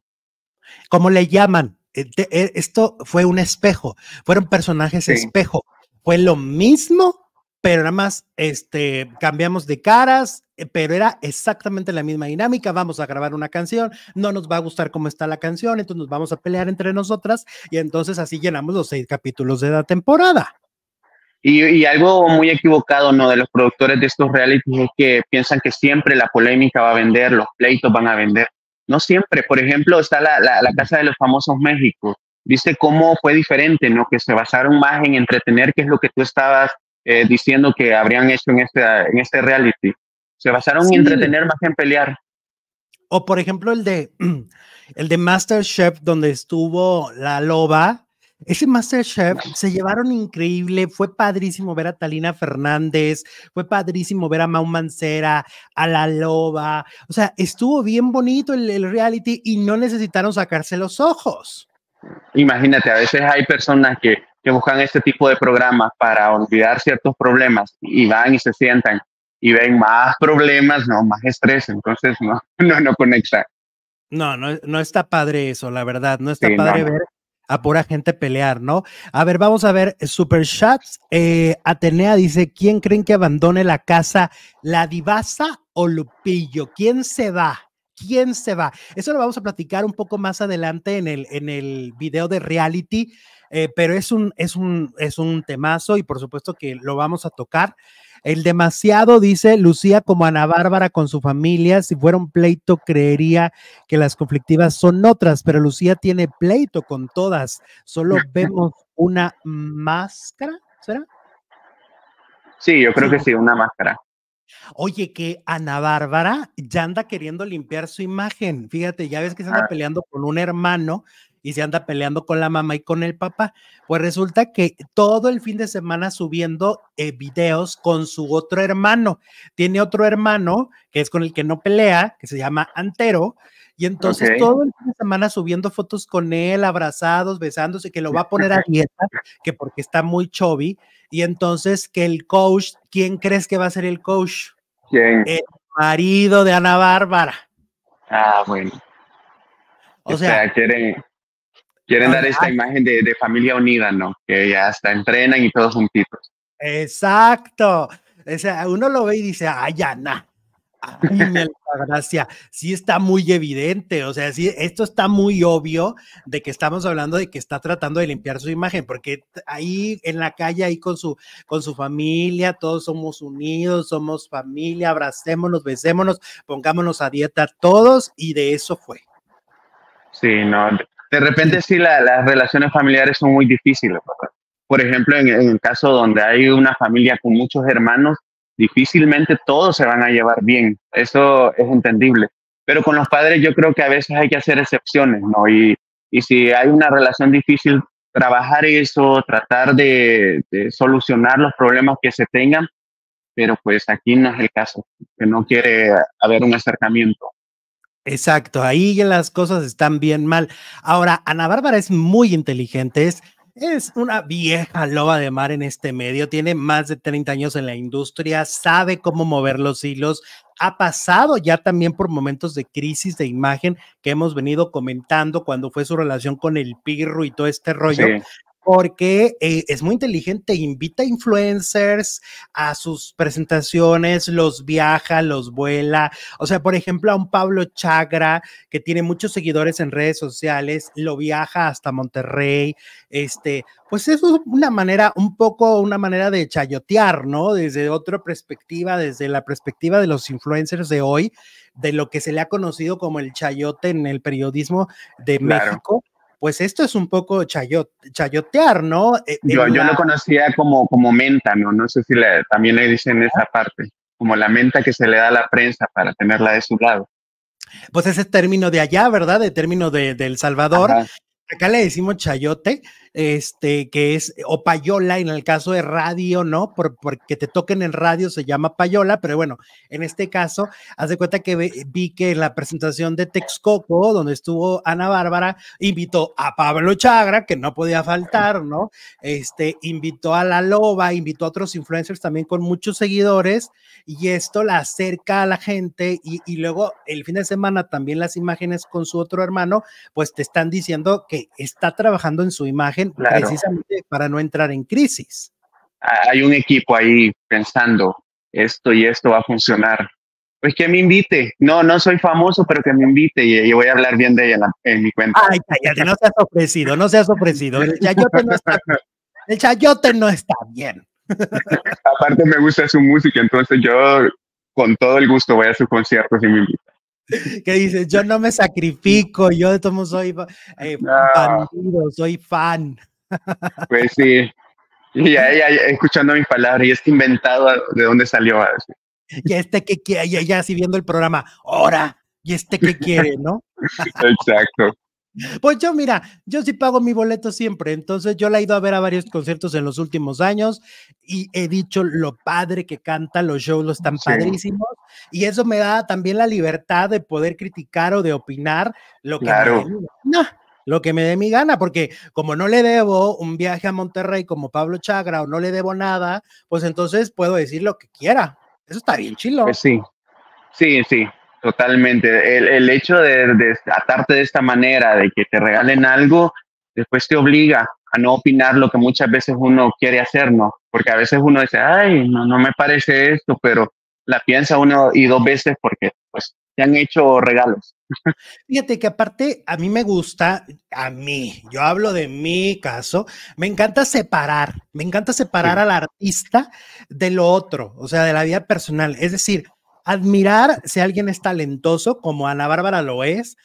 ¿Cómo le llaman? Eh, eh, esto fue un espejo, fueron personajes espejo. Fue lo mismo pero nada más este, cambiamos de caras, eh, pero era exactamente la misma dinámica. Vamos a grabar una canción, no nos va a gustar cómo está la canción, entonces nos vamos a pelear entre nosotras y entonces así llenamos los seis capítulos de la temporada. Y, algo muy equivocado, ¿no? De los productores de estos realities es que piensan que siempre la polémica va a vender, los pleitos van a vender. No siempre. Por ejemplo, está la, Casa de los Famosos México. Viste cómo fue diferente, ¿no? Que se basaron más en entretener, que es lo que tú estabas eh, diciendo que habrían hecho en este, en este reality. Se basaron en entretener más que en pelear. O por ejemplo el de, (clears throat) el de Masterchef, donde estuvo la loba. Ese Masterchef se llevaron increíble, fue padrísimo ver a Talina Fernández, fue padrísimo ver a Mau Mancera, a La Loba, o sea, estuvo bien bonito el reality y no necesitaron sacarse los ojos. Imagínate, a veces hay personas que que buscan este tipo de programas para olvidar ciertos problemas y van y se sientan y ven más problemas, no, más estrés, entonces no, (laughs) no, no conecta. No, no, no está padre eso, la verdad, no está padre ver a pura gente pelear, ¿no? A ver, vamos a ver, Super Chats, eh, Atenea dice, ¿quién creen que abandone la casa? ¿La divasa o Lupillo? ¿Quién se va? ¿Quién se va? Eso lo vamos a platicar un poco más adelante en el, en el video de reality, eh, pero es un, es, un, es un temazo y por supuesto que lo vamos a tocar. El demasiado dice Lucía como Ana Bárbara con su familia. Si fuera un pleito, creería que las conflictivas son otras, pero Lucía tiene pleito con todas. Solo (laughs) vemos una máscara, ¿será? Sí, yo creo que sí, una máscara. Oye, que Ana Bárbara ya anda queriendo limpiar su imagen. Fíjate, ya ves que se anda ah. peleando con un hermano y se anda peleando con la mamá y con el papá. Pues resulta que todo el fin de semana subiendo eh, videos con su otro hermano. Tiene otro hermano que es con el que no pelea, que se llama Antero. Y entonces todo el fin de semana subiendo fotos con él, abrazados, besándose, que lo va a poner a dieta, que porque está muy chubby. Y entonces que el coach, ¿quién crees que va a ser el coach? El marido de Ana Bárbara. Ah, bueno. O sea, o Quieren ah, dar esta ah. imagen de, familia unida, ¿no? Que ya hasta entrenan y todos juntitos. Exacto. uno lo ve y dice, ay, Ana, ay, me la gracia. Sí está muy evidente, o sea, sí, esto está muy obvio de que estamos hablando de que está tratando de limpiar su imagen, porque ahí en la calle, ahí con su, con su familia, todos somos unidos, somos familia, abracémonos, besémonos, pongámonos a dieta todos y de eso fue. Sí, no, de repente sí las relaciones familiares son muy difíciles. Por ejemplo, en, el caso donde hay una familia con muchos hermanos, difícilmente todos se van a llevar bien. Eso es entendible. Pero con los padres yo creo que a veces hay que hacer excepciones, ¿no? Y, si hay una relación difícil, trabajar eso, tratar de, de solucionar los problemas que se tengan, pero pues aquí no es el caso, que no quiere haber un acercamiento. Exacto, ahí las cosas están bien mal. Ahora, Ana Bárbara es muy inteligente, es, es, una vieja loba de mar en este medio, tiene más de 30 años en la industria, sabe cómo mover los hilos, ha pasado ya también por momentos de crisis de imagen que hemos venido comentando cuando fue su relación con el Pirro y todo este rollo porque eh, es muy inteligente, invita influencers a sus presentaciones, los viaja, los vuela. O sea, por ejemplo, a un Pablo Chagra, que tiene muchos seguidores en redes sociales, lo viaja hasta Monterrey. Este, pues es una manera, un poco una manera de chayotear, ¿no? Desde otra perspectiva, desde la perspectiva de los influencers de hoy, de lo que se le ha conocido como el chayote en el periodismo de México pues esto es un poco chayote, chayotear, ¿no? E-, yo, yo lo conocía como, como menta, ¿no? No sé si le, también le dicen esa parte, como la menta que se le da a la prensa para tenerla de su lado. Pues ese término de allá, ¿verdad? De término de, El Salvador. Acá le decimos chayote, este, que es, eh, o payola en el caso de radio, ¿no? porque te toquen en radio se llama payola, pero bueno, en este caso, haz de cuenta que vi que en la presentación de Texcoco, donde estuvo Ana Bárbara, invitó a Pablo Chagra, que no podía faltar, ¿no? Este, invitó a La Loba, invitó a otros influencers también con muchos seguidores, y esto la acerca a la gente, y luego el fin de semana también las imágenes con su otro hermano, pues te están diciendo que está trabajando en su imagen precisamente para no entrar en crisis. Hay un equipo ahí pensando, esto y esto va a funcionar. Pues que me invite. No, no soy famoso, pero que me invite y, yo voy a hablar bien de ella en, mi cuenta. Ay, cállate, no seas ofrecido, no seas ofrecido. El chayote no está bien. El chayote no está bien. Aparte me gusta su música, entonces yo con todo el gusto voy a su concierto y me invita. (laughs) que dice, yo no me sacrifico, yo de todo soy eh, ah. soy fan. (laughs) Pues sí, y a ella escuchando mis palabras, y este inventado de dónde salió. Ah, y este que quiere, y así viendo el programa, ahora, y este que quiere, ¿no? (laughs) Exacto. Pues yo, mira, yo sí pago mi boleto siempre, entonces yo la he ido a ver a varios conciertos en los últimos años y he dicho lo padre que canta, los shows los están padrísimos y eso me da también la libertad de poder criticar o de opinar lo que me dé lo que me dé mi gana, porque como no le debo un viaje a Monterrey como Pablo Chagra o no le debo nada, pues entonces puedo decir lo que quiera. Eso está bien chilo. Pues sí, sí, sí. Totalmente. El, hecho de, atarte de esta manera, de que te regalen algo, después te obliga a no opinar lo que muchas veces uno quiere hacer, ¿no? Porque a veces uno dice, ay, no, no me parece esto, pero la piensa uno y dos veces porque pues te han hecho regalos. Fíjate que aparte a mí me gusta, a mí, yo hablo de mi caso, me encanta separar, me encanta separar al artista de lo otro, o sea, de la vida personal. Es decir, admirar si alguien es talentoso, como Ana Bárbara lo es.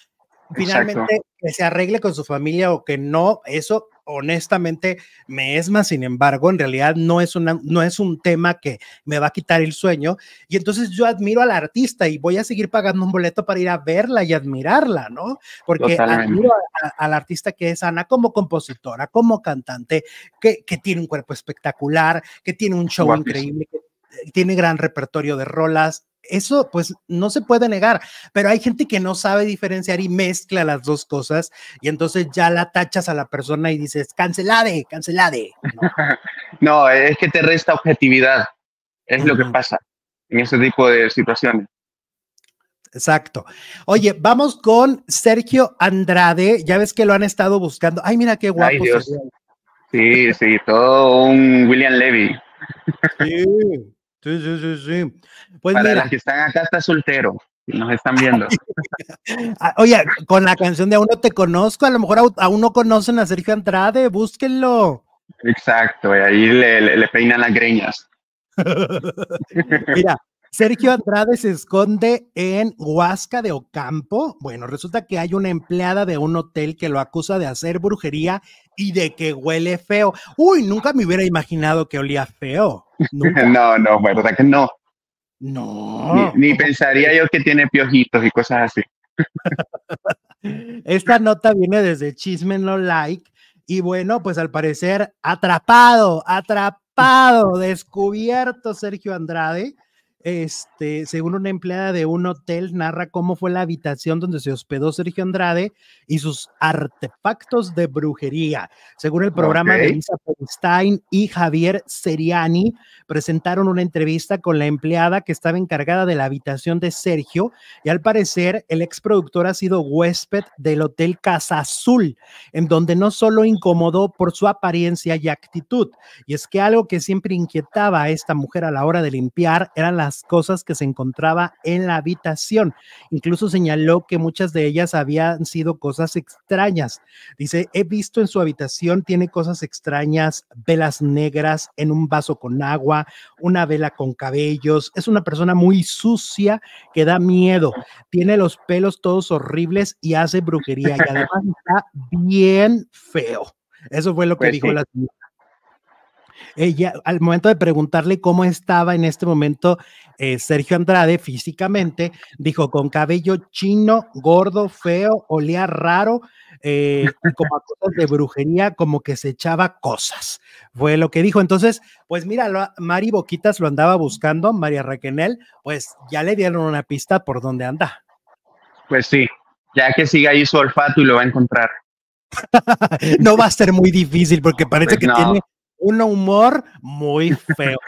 Finalmente, que se arregle con su familia o que no, eso honestamente me es más, sin embargo, en realidad no es, una, no es un tema que me va a quitar el sueño. Y entonces yo admiro al artista y voy a seguir pagando un boleto para ir a verla y admirarla, ¿no? Porque admiro admiro al artista que es Ana como compositora, como cantante, que, que tiene un cuerpo espectacular, que tiene un show increíble, eh, tiene gran repertorio de rolas, eso pues no se puede negar, pero hay gente que no sabe diferenciar y mezcla las dos cosas y entonces ya la tachas a la persona y dices, cancelade, cancelade. No, (laughs) es que te resta objetividad, es lo que pasa en ese tipo de situaciones. Exacto. Oye, vamos con Sergio Andrade, ya ves que lo han estado buscando. Ay, mira qué guapo. Sí, sí, todo un William Levy. Sí. Sí, sí, sí, sí. Pues Para mira. las que están acá, está soltero. Nos están viendo. (laughs) Ah, oye, con la canción de Aún uno te conozco, a lo mejor aún no conocen a Sergio Andrade, búsquenlo. Exacto, ahí le, le, le peinan las greñas. (laughs) mira, Sergio Andrade se esconde en Huasca de Ocampo. Bueno, resulta que hay una empleada de un hotel que lo acusa de hacer brujería y de que huele feo. Uy, nunca me hubiera imaginado que olía feo. (laughs) no, no, verdad que no. No. Ni, pensaría yo que tiene piojitos y cosas así. (laughs) Esta nota viene desde Chismen No Like y bueno, pues al parecer atrapado, atrapado, descubierto Sergio Andrade este, según una empleada de un hotel, narra cómo fue la habitación donde se hospedó Sergio Andrade y sus artefactos de brujería. Según el programa de Lisa Polstein y Javier Seriani, presentaron una entrevista con la empleada que estaba encargada de la habitación de Sergio y al parecer el ex productor ha sido huésped del hotel Casa Azul, en donde no solo incomodó por su apariencia y actitud, y es que algo que siempre inquietaba a esta mujer a la hora de limpiar eran las cosas que se encontraba en la habitación. Incluso señaló que muchas de ellas habían sido cosas extrañas. Dice, he visto en su habitación, tiene cosas extrañas, velas negras en un vaso con agua, una vela con cabellos. Es una persona muy sucia que da miedo. Tiene los pelos todos horribles y hace brujería. Y además (laughs) está bien feo. Eso fue lo que pues dijo la señora. Ella, al momento de preguntarle cómo estaba en este momento eh, Sergio Andrade físicamente, dijo con cabello chino, gordo, feo, olía raro, y eh, como a cosas de brujería, como que se echaba cosas. Fue lo que dijo. Entonces, pues mira, Mari Boquitas lo andaba buscando, María Raquenel, pues ya le dieron una pista por dónde anda. Pues sí, ya que siga ahí su olfato y lo va a encontrar. (laughs) no va a ser muy difícil porque parece pues que tiene un humor muy feo.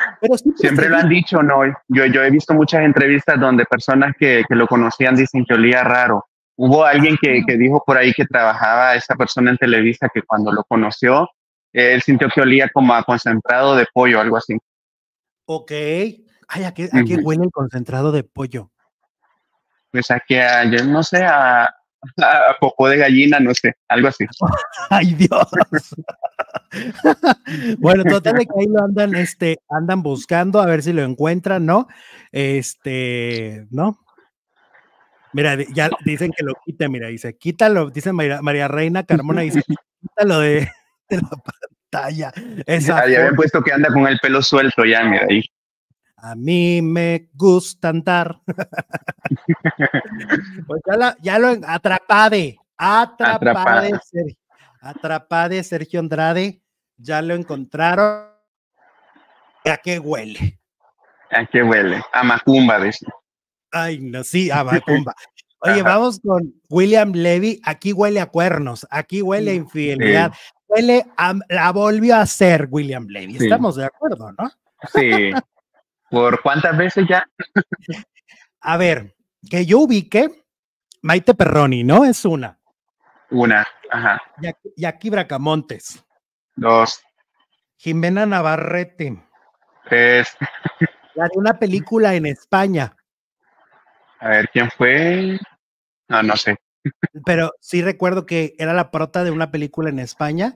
siempre, lo han dicho, no. Yo, yo he visto muchas entrevistas donde personas que, lo conocían dicen que olía raro. Hubo alguien que, dijo por ahí que trabajaba esa persona en Televisa que cuando lo conoció, él sintió que olía como a concentrado de pollo, algo así. Ok. Ay, ¿a qué, huele el concentrado de pollo? Pues a que, no sé, a, Ah, a poco de gallina, no sé, algo así. (laughs) Ay, Dios. (laughs) bueno, total que ahí lo andan, este, andan buscando a ver si lo encuentran, ¿no? Este, ¿no? Mira, ya dicen que lo quite, mira, dice, quítalo, dice María, Reina Carmona, dice, (laughs) quítalo de, la pantalla. ya, había puesto que anda con el pelo suelto, ya, mira ahí. A mí me gusta andar. (laughs) pues ya, lo atrapade, atrapade, atrapade, Sergio, Andrade, ya lo encontraron. ¿A qué huele? ¿A qué huele? A Macumba, de Ay, no, sí, a Macumba. (laughs) Oye, vamos con William Levy. Aquí huele a cuernos, aquí huele a infidelidad, huele la volvió a ser William Levy. Estamos de acuerdo, ¿no? Sí, (laughs) ¿Por cuántas veces ya? A ver, que yo ubique Maite Perroni, ¿no? Es una. Una, ajá. Y Bracamontes. Dos. Jimena Navarrete. Tres. una película en España. A ver, ¿quién fue? No, no sé. Pero sí recuerdo que era la prota de una película en España.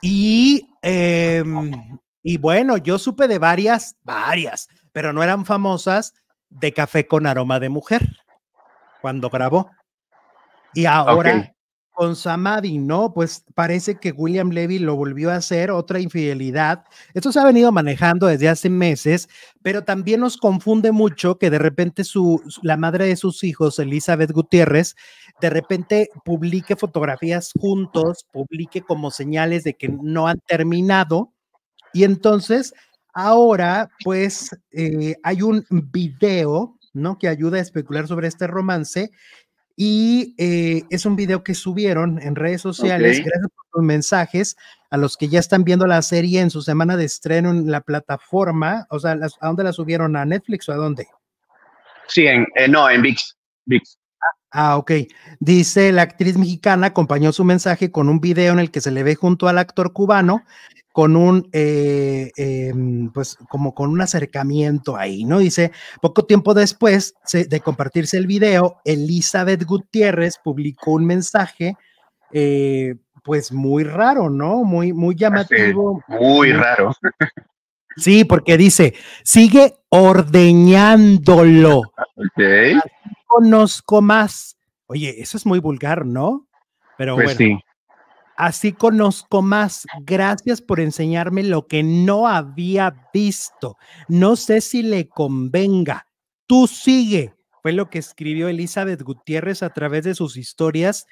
Y, em, y bueno, yo supe de varias, varias pero no eran famosas de Café con Aroma de Mujer, cuando grabó. Y ahora con Samadhi, no, pues parece que William Levy lo volvió a hacer, otra infidelidad. Esto se ha venido manejando desde hace meses, pero también nos confunde mucho que de repente su, la madre de sus hijos, Elizabeth Gutiérrez, de repente publique fotografías juntos, publique como señales de que no han terminado. Y entonces Ahora, pues, eh, hay un video, ¿no? Que ayuda a especular sobre este romance y eh, es un video que subieron en redes sociales, gracias por sus mensajes, a los que ya están viendo la serie en su semana de estreno en la plataforma, o sea, ¿a dónde la subieron? ¿A Netflix o a dónde? Sí, en, eh, no, en VIX. Ah, ok. Dice la actriz mexicana, acompañó su mensaje con un video en el que se le ve junto al actor cubano con un, eh, em, pues como con un acercamiento ahí, ¿no? Dice, poco tiempo después de compartirse el video, Elizabeth Gutiérrez publicó un mensaje, eh, pues muy raro, ¿no? Muy, muy llamativo. muy raro. Sí, porque dice, sigue ordeñándolo. Ah, ok. conozco más. Oye, eso es muy vulgar, ¿no? Pero pues Sí. Así conozco más. Gracias por enseñarme lo que no había visto. No sé si le convenga. Tú sigue. Fue lo que escribió Elizabeth Gutiérrez a través de sus historias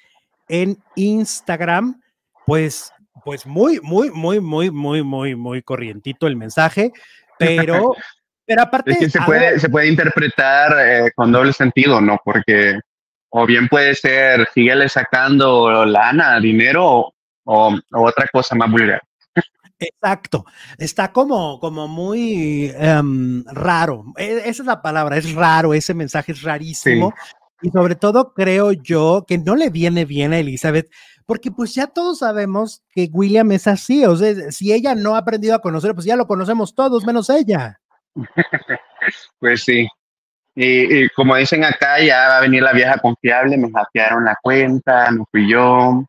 en Instagram. Pues, pues muy, muy, muy, muy, muy, muy, muy corrientito el mensaje, pero, (laughs) pero aparte. que se, puede, se puede interpretar eh, con doble sentido, ¿no? Porque o bien puede ser, síguele sacando lana, dinero, o, otra cosa más vulgar. Exacto. Está como, como muy em, raro. E, esa es la palabra, es raro, ese mensaje es rarísimo. Y sobre todo creo yo que no le viene bien a Elizabeth, porque pues ya todos sabemos que William es así. O sea, si ella no ha aprendido a conocer, pues ya lo conocemos todos, menos ella. (laughs) pues sí. Y, como dicen acá, ya va a venir la vieja confiable, me hackearon la cuenta, no fui yo,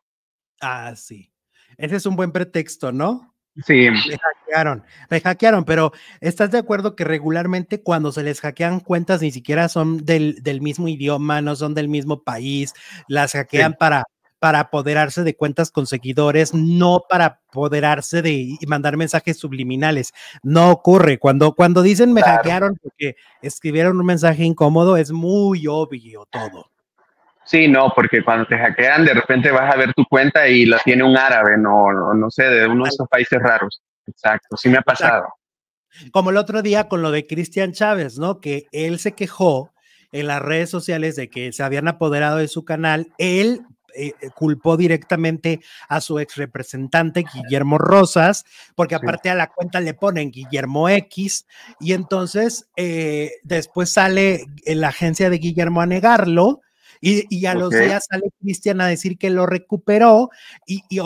Ah, sí. Ese es un buen pretexto, ¿no? Sí. Me hackearon, me hackearon, pero ¿estás de acuerdo que regularmente cuando se les hackean cuentas ni siquiera son del, mismo idioma, no son del mismo país, las hackean para, para apoderarse de cuentas con seguidores, no para apoderarse de y mandar mensajes subliminales. No ocurre. Cuando, cuando dicen me hackearon porque escribieron un mensaje incómodo, es muy obvio todo. Sí, no, porque cuando te hackean, de repente vas a ver tu cuenta y la tiene un árabe, no, no, sé, de uno de esos países raros. Exacto, sí me ha pasado. Como el otro día con lo de Cristian Chávez, ¿no? Que él se quejó en las redes sociales de que se habían apoderado de su canal. Él eh, eh, culpó directamente a su ex representante Guillermo Rosas, porque aparte a la cuenta le ponen Guillermo X, y entonces eh, después sale la agencia de Guillermo a negarlo y, a los días sale Cristian a decir que lo recuperó y, y,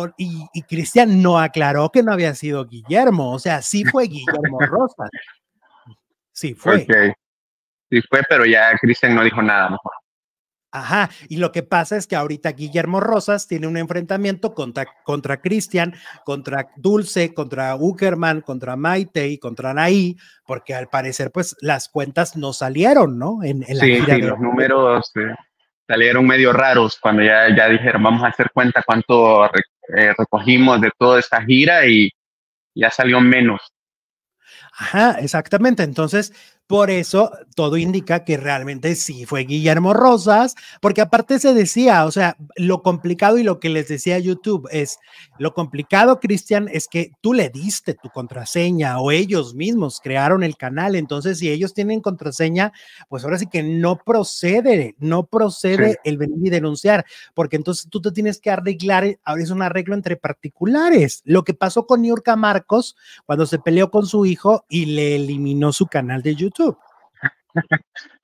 y Cristian no aclaró que no había sido Guillermo, o sea, sí fue Guillermo (laughs) Rosas. Sí fue. Sí fue, pero ya Cristian no dijo nada mejor. Ajá, y lo que pasa es que ahorita Guillermo Rosas tiene un enfrentamiento contra, Cristian, contra Dulce, contra Uckerman, contra Maite y contra Anaí, porque al parecer pues las cuentas no salieron, ¿no? En, sí, sí, los números... Eh, salieron medio raros cuando ya, dijeron vamos a hacer cuenta cuánto eh, recogimos de toda esta gira y ya salió menos. Ajá, exactamente. Entonces, por eso todo indica que realmente sí fue Guillermo Rosas, porque aparte se decía, o sea, lo complicado y lo que les decía YouTube es, lo complicado, Cristian, es que tú le diste tu contraseña o ellos mismos crearon el canal, entonces si ellos tienen contraseña, pues ahora sí que no procede, no procede el venir y denunciar, porque entonces tú te tienes que arreglar, ahora es un arreglo entre particulares. Lo que pasó con Yurka Marcos cuando se peleó con su hijo y le eliminó su canal de YouTube.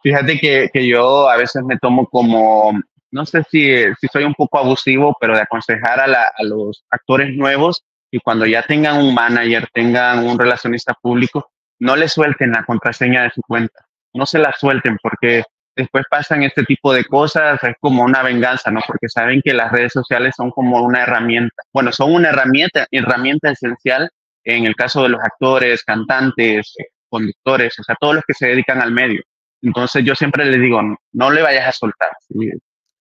Fíjate que, que, yo a veces me tomo como, no sé si, si soy un poco abusivo, pero de aconsejar a, la, a los actores nuevos y cuando ya tengan un manager, tengan un relacionista público, no le suelten la contraseña de su cuenta, no se la suelten porque después pasan este tipo de cosas, es como una venganza, ¿no? Porque saben que las redes sociales son como una herramienta, bueno, son una herramienta, herramienta esencial en el caso de los actores, cantantes, conductores, o sea, todos los que se dedican al medio. Entonces yo siempre les digo, no, le vayas a soltar.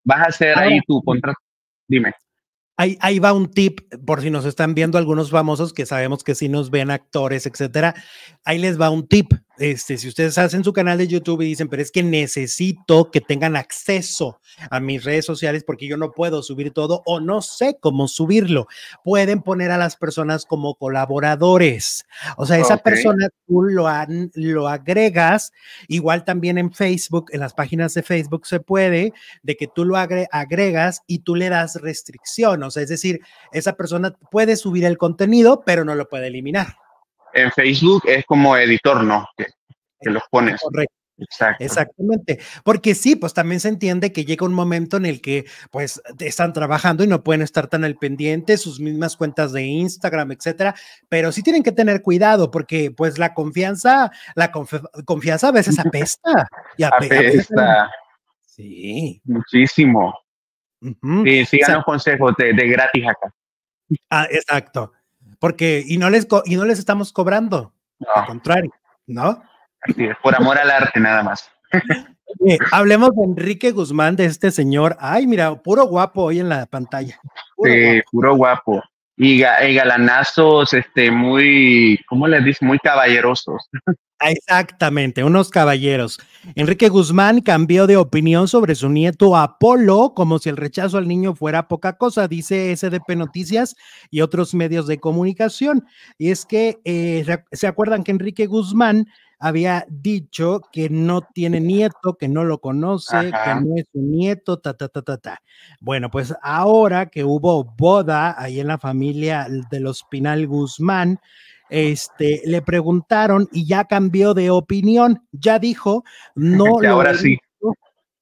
Vas a hacer ahí tu contrato. Dime. Ahí, ahí, va un tip, por si nos están viendo algunos famosos que sabemos que sí nos ven actores, etcétera. Ahí les va un tip este, si ustedes hacen su canal de YouTube y dicen, pero es que necesito que tengan acceso a mis redes sociales porque yo no puedo subir todo o no sé cómo subirlo, pueden poner a las personas como colaboradores. O sea, esa persona tú lo, lo agregas, igual también en Facebook, en las páginas de Facebook se puede, de que tú lo agregas y tú le das restricción. O sea, es decir, esa persona puede subir el contenido, pero no lo puede eliminar en Facebook es como editor, ¿no? Que, los pones. Correcto. Exactamente. Porque sí, pues también se entiende que llega un momento en el que pues están trabajando y no pueden estar tan al pendiente, sus mismas cuentas de Instagram, etcétera, pero sí tienen que tener cuidado porque pues la confianza, la confianza a veces (laughs) apesta. Y apesta. Sí. Muchísimo. Sí, Sí, sigan consejos de, de gratis acá. Ah, exacto porque, y no les, y no les estamos cobrando, al contrario, ¿no? Así es, por amor al arte nada más. hablemos de Enrique Guzmán, de este señor. Ay, mira, puro guapo hoy en la pantalla. Puro sí, puro guapo. Y, y, galanazos, este, muy, ¿cómo les dice? Muy caballerosos. Exactamente, unos caballeros. Enrique Guzmán cambió de opinión sobre su nieto Apolo, como si el rechazo al niño fuera poca cosa, dice SDP Noticias y otros medios de comunicación. Y es que eh, se acuerdan que Enrique Guzmán había dicho que no tiene nieto, que no lo conoce, que no es su nieto, ta, ta, ta, ta, ta. Bueno, pues ahora que hubo boda ahí en la familia de los Pinal Guzmán, este, le preguntaron y ya cambió de opinión, ya dijo, no (laughs) lo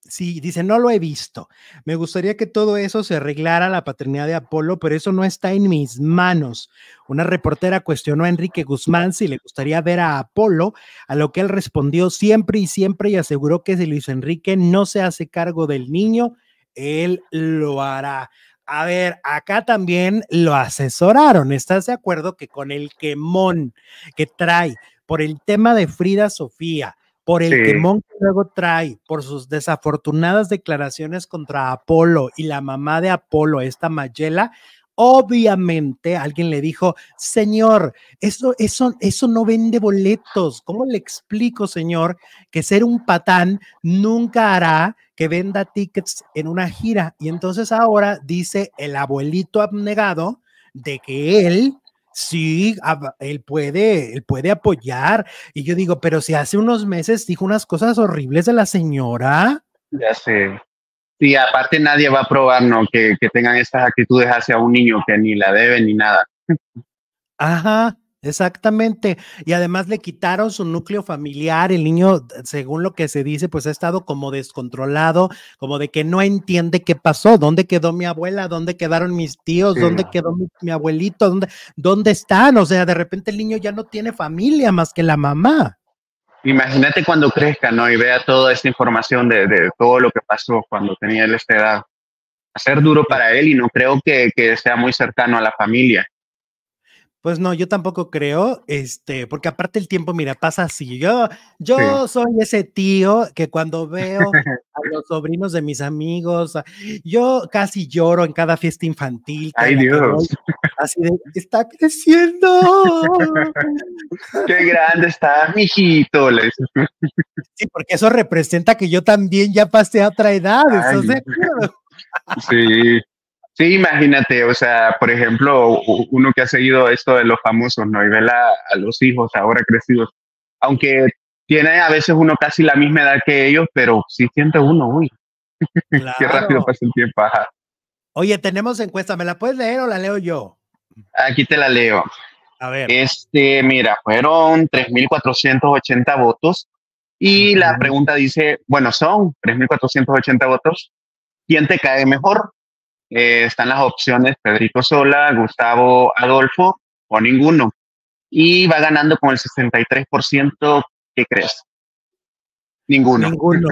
Sí, dice, no lo he visto. Me gustaría que todo eso se arreglara la paternidad de Apolo, pero eso no está en mis manos. Una reportera cuestionó a Enrique Guzmán si le gustaría ver a Apolo, a lo que él respondió siempre y siempre y aseguró que si Luis Enrique no se hace cargo del niño, él lo hará a ver, acá también lo asesoraron. ¿Estás de acuerdo que con el quemón que trae por el tema de Frida Sofía, por el quemón que luego trae, por sus desafortunadas declaraciones contra Apolo y la mamá de Apolo, esta Mayela, Obviamente alguien le dijo, señor, eso, eso no vende boletos. ¿Cómo le explico, señor, que ser un patán nunca hará que venda tickets en una gira? Y entonces ahora dice el abuelito abnegado de que él, sí, él puede, él puede apoyar. Y yo digo, pero si hace unos meses dijo unas cosas horribles de la señora. Ya sé. Sí, aparte nadie va a probar ¿no? que, tengan estas actitudes hacia un niño que ni la debe ni nada. Ajá, Exactamente. Y además le quitaron su núcleo familiar. El niño, según lo que se dice, pues ha estado como descontrolado, como de que no entiende qué pasó, dónde quedó mi abuela, dónde quedaron mis tíos, dónde quedó mi, abuelito, ¿Dónde, dónde están. O sea, de repente el niño ya no tiene familia más que la mamá imagínate cuando crezca, ¿no? Y vea toda esta información de, de todo lo que pasó cuando tenía él esta edad. Va ser duro para él y no creo que, que sea muy cercano a la familia. Pues no, yo tampoco creo, este, porque aparte el tiempo, mira, pasa así. Yo, yo soy ese tío que cuando veo (laughs) a los sobrinos de mis amigos, ah, yo casi lloro en cada fiesta infantil. Ay Dios. así de, está creciendo. Qué grande está, mijito. Sí, porque eso representa que yo también ya pasé a otra edad, Sí. Sí, imagínate, o sea, por ejemplo, uno que ha seguido esto de los famosos, ¿no? Y ve a los hijos ahora crecidos, aunque tiene a veces uno casi la misma edad que ellos, pero sí siente uno, uy, (laughs) qué rápido pasa el tiempo. Oye, tenemos encuesta, ¿me la puedes leer o la leo yo? Aquí te la leo. A ver. Este, mira, fueron 3.480 votos y la pregunta dice, bueno, son 3.480 votos, ¿quién te cae mejor? Eh, están las opciones Pedrito Sola, Gustavo Adolfo o ninguno. Y va ganando con el 63%, ¿qué crees? Ninguno. Ninguno.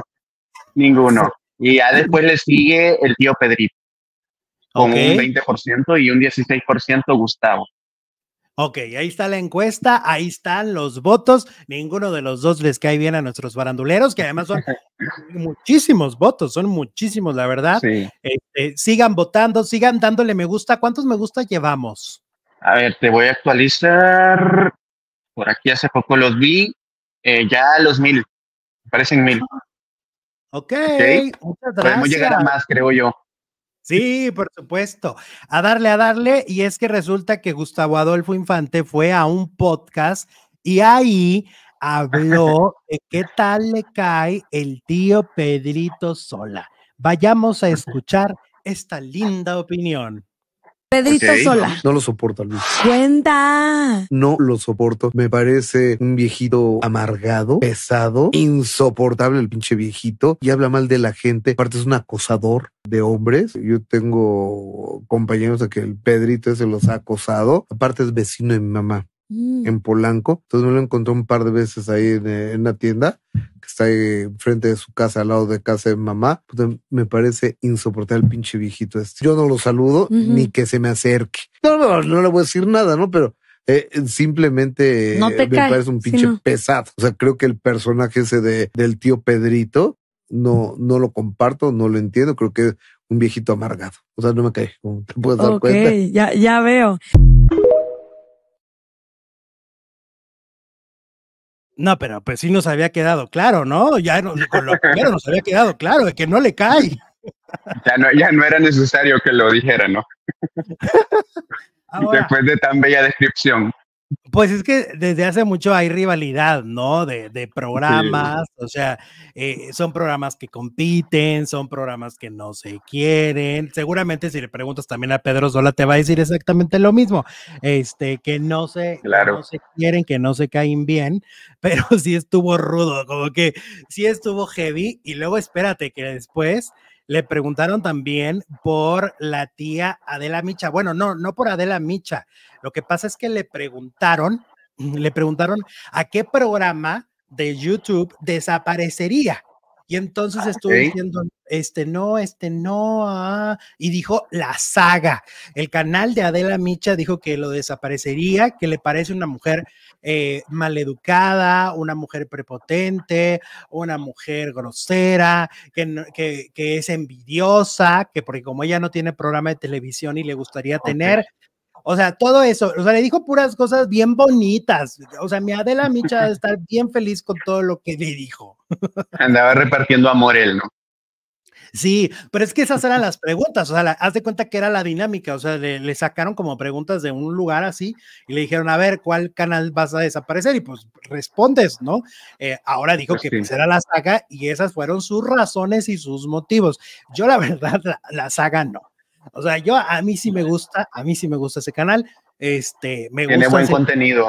ninguno. Y ya después le sigue el tío Pedrito, con un 20% y un 16% Gustavo. Ok, ahí está la encuesta, ahí están los votos. Ninguno de los dos les cae bien a nuestros baranduleros, que además son (laughs) muchísimos votos, son muchísimos, la verdad. Sí. Este, sigan votando, sigan dándole me gusta. ¿Cuántos me gusta llevamos? A ver, te voy a actualizar. Por aquí hace poco los vi, eh, ya los mil, parecen mil. Ok, okay. muchas Podemos pues, llegar a más, creo yo. Sí, por supuesto. A darle, a darle. Y es que resulta que Gustavo Adolfo Infante fue a un podcast y ahí habló (laughs) de qué tal le cae el tío Pedrito Sola. Vayamos a (laughs) escuchar esta linda opinión. Pedrito Sola. No, no, lo soporto, Luis. Cuenta. No lo soporto. Me parece un viejito amargado, pesado, insoportable el pinche viejito y habla mal de la gente. Aparte es un acosador de hombres. Yo tengo compañeros a que el Pedrito se los ha acosado. Aparte es vecino de mi mamá. Mm. en Polanco. Entonces me lo encontré un par de veces ahí en, la eh, tienda que está ahí frente de su casa, al lado de casa de mamá. Pues, em, me parece insoportable el pinche viejito este. Yo no lo saludo ni que se me acerque. No, no, le voy a decir nada, ¿no? Pero eh, simplemente me parece un pinche pesado. O sea, creo que el personaje ese del tío Pedrito no, no lo comparto, no lo entiendo. Creo que es un viejito amargado. O sea, no me cae. Te dar Ya, ya veo. No, pero pues sí nos había quedado claro, ¿no? Ya con lo primero nos había quedado claro de que no le cae. Ya no, ya no era necesario que lo dijera, ¿no? (laughs) Después de tan bella descripción. Pues es que desde hace mucho hay rivalidad, ¿no? De, programas, o sea, eh, son programas que compiten, son programas que no se quieren. Seguramente si le preguntas también a Pedro Sola te va a decir exactamente lo mismo, este, que no se, no se quieren, que no se caen bien, (laughs) pero sí estuvo rudo, como que sí estuvo heavy y luego espérate que después le preguntaron también por la tía Adela Micha. Bueno, no, no por Adela Micha. Lo que pasa es que le preguntaron, (clears throat) le preguntaron a qué programa de YouTube desaparecería. Y entonces ah, estuvo diciendo, este no, este no, ah, y dijo la saga. El canal de Adela Micha dijo que lo desaparecería, que le parece una mujer eh, maleducada, una mujer prepotente, una mujer grosera, que, es envidiosa, que porque como ella no tiene programa de televisión y le gustaría tener, o sea, todo eso, o sea, le dijo puras cosas bien bonitas. O sea, mi Adela Micha debe estar bien feliz con todo lo que le dijo. Andaba repartiendo amor él, ¿no? Sí, pero es que esas eran (laughs) las preguntas, o sea, haz de cuenta que era la dinámica, o sea, le, sacaron como preguntas de un lugar así y le dijeron, a ver, ¿cuál canal vas a desaparecer? Y pues respondes, ¿no? Eh, ahora dijo pues que será pues era la saga y esas fueron sus razones y sus motivos. Yo la (laughs) verdad, la, saga no. O sea, yo a mí sí me gusta, a mí sí me gusta ese canal. Este, me Tiene gusta buen contenido.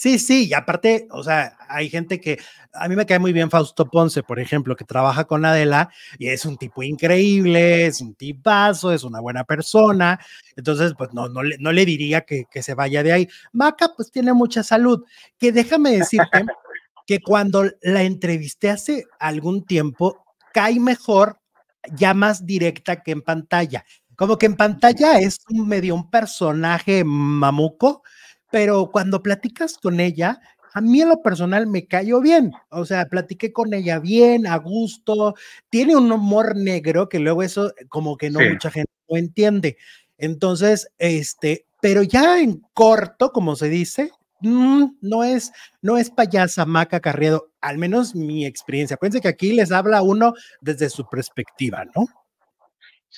Sí, sí, y aparte, o sea, hay gente que, a mí me cae muy bien Fausto Ponce, por ejemplo, que trabaja con Adela y es un tipo increíble, es un tipazo, es una buena persona, entonces, pues no, no, le diría que, se vaya de ahí. Maca, pues tiene mucha salud, que déjame decirte que cuando la entrevisté hace algún tiempo, cae mejor, ya más directa que en pantalla. Como que en pantalla es un medio un personaje mamuco, pero cuando platicas con ella, a mí en lo personal me cayó bien, o sea, platiqué con ella bien, a gusto, tiene un humor negro que luego eso eh, como que no mucha gente lo entiende. Entonces, este, pero ya en corto, como se dice, mm, no es, no es payasa Maca carriado, al menos mi experiencia. Acuérdense que aquí les habla uno desde su perspectiva, ¿no?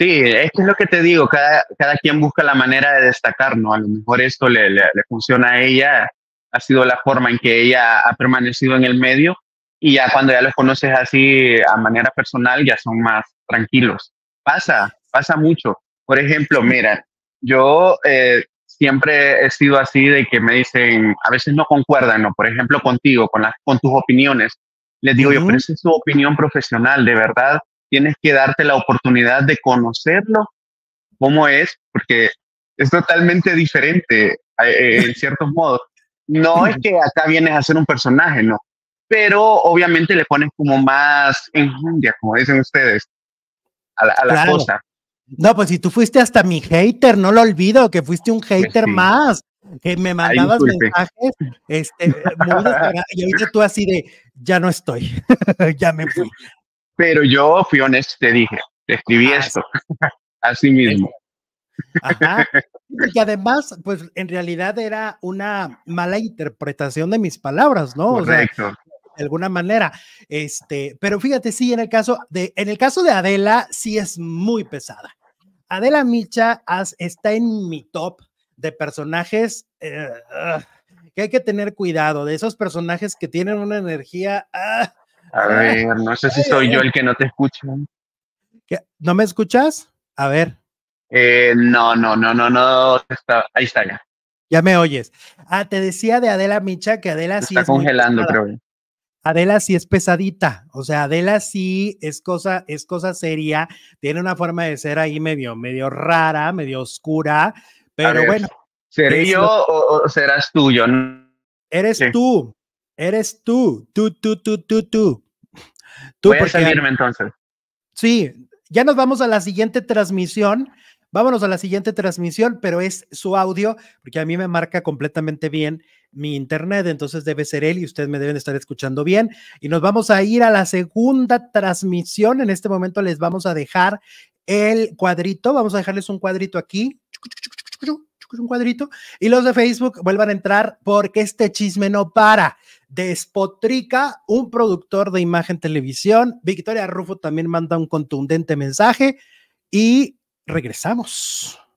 Sí, esto es lo que te digo, cada, cada quien busca la manera de destacar, ¿no? A lo mejor esto le, le, funciona a ella, ha sido la forma en que ella ha permanecido en el medio y ya cuando ya los conoces así a manera personal ya son más tranquilos. Pasa, pasa mucho. Por ejemplo, mira, yo eh, siempre he sido así de que me dicen, a veces no concuerdan, ¿no? Por ejemplo, contigo, con, las, con tus opiniones. Les digo yo, pero su es tu opinión profesional, de verdad tienes que darte la oportunidad de conocerlo, cómo es, porque es totalmente diferente eh, eh, en ciertos modos. No es que acá vienes a ser un personaje, no, pero obviamente le pones como más enjundia, como dicen ustedes, a la, cosa. No, pues si tú fuiste hasta mi hater, no lo olvido, que fuiste un pues hater más que me mandabas mensajes este, (laughs) y ahorita tú así de, ya no estoy, (laughs) ya me fui, pero yo fui honesto, te dije, te escribí ah, esto, (laughs) así mismo. (laughs) Ajá. Y además, pues en realidad era una mala interpretación de mis palabras, ¿no? Correcto. de alguna manera. Este, pero fíjate, sí, en el caso de, en el caso de Adela, sí es muy pesada. Adela Micha está en mi top de personajes eh, ah, que hay que tener cuidado, de esos personajes que tienen una energía ah, a ver, no sé si soy yo el que no te escucha. ¿No me escuchas? A ver. no, no, no, no, no. Está, ahí está ya. Ya me oyes. Ah, te decía de Adela Micha que Adela sí. Está congelando, creo. Adela sí es pesadita, o sea, Adela sí es cosa, es cosa seria, tiene una forma de ser ahí medio, medio rara, medio oscura, pero bueno. ¿Seré yo o, serás tuyo? Eres tú, Eres tú, tú, tú, tú, tú, tú. tú Voy entonces. Sí, ya nos vamos a la siguiente transmisión. Vámonos a la siguiente transmisión, pero es su audio, porque a mí me marca completamente bien mi internet, entonces debe ser él y ustedes me deben estar escuchando bien. Y nos vamos a ir a la segunda transmisión. En este momento les vamos a dejar el cuadrito, vamos a dejarles un cuadrito aquí. Un cuadrito y los de Facebook vuelvan a entrar porque este chisme no para despotrica un productor de imagen televisión. Victoria Rufo también manda un contundente mensaje y regresamos.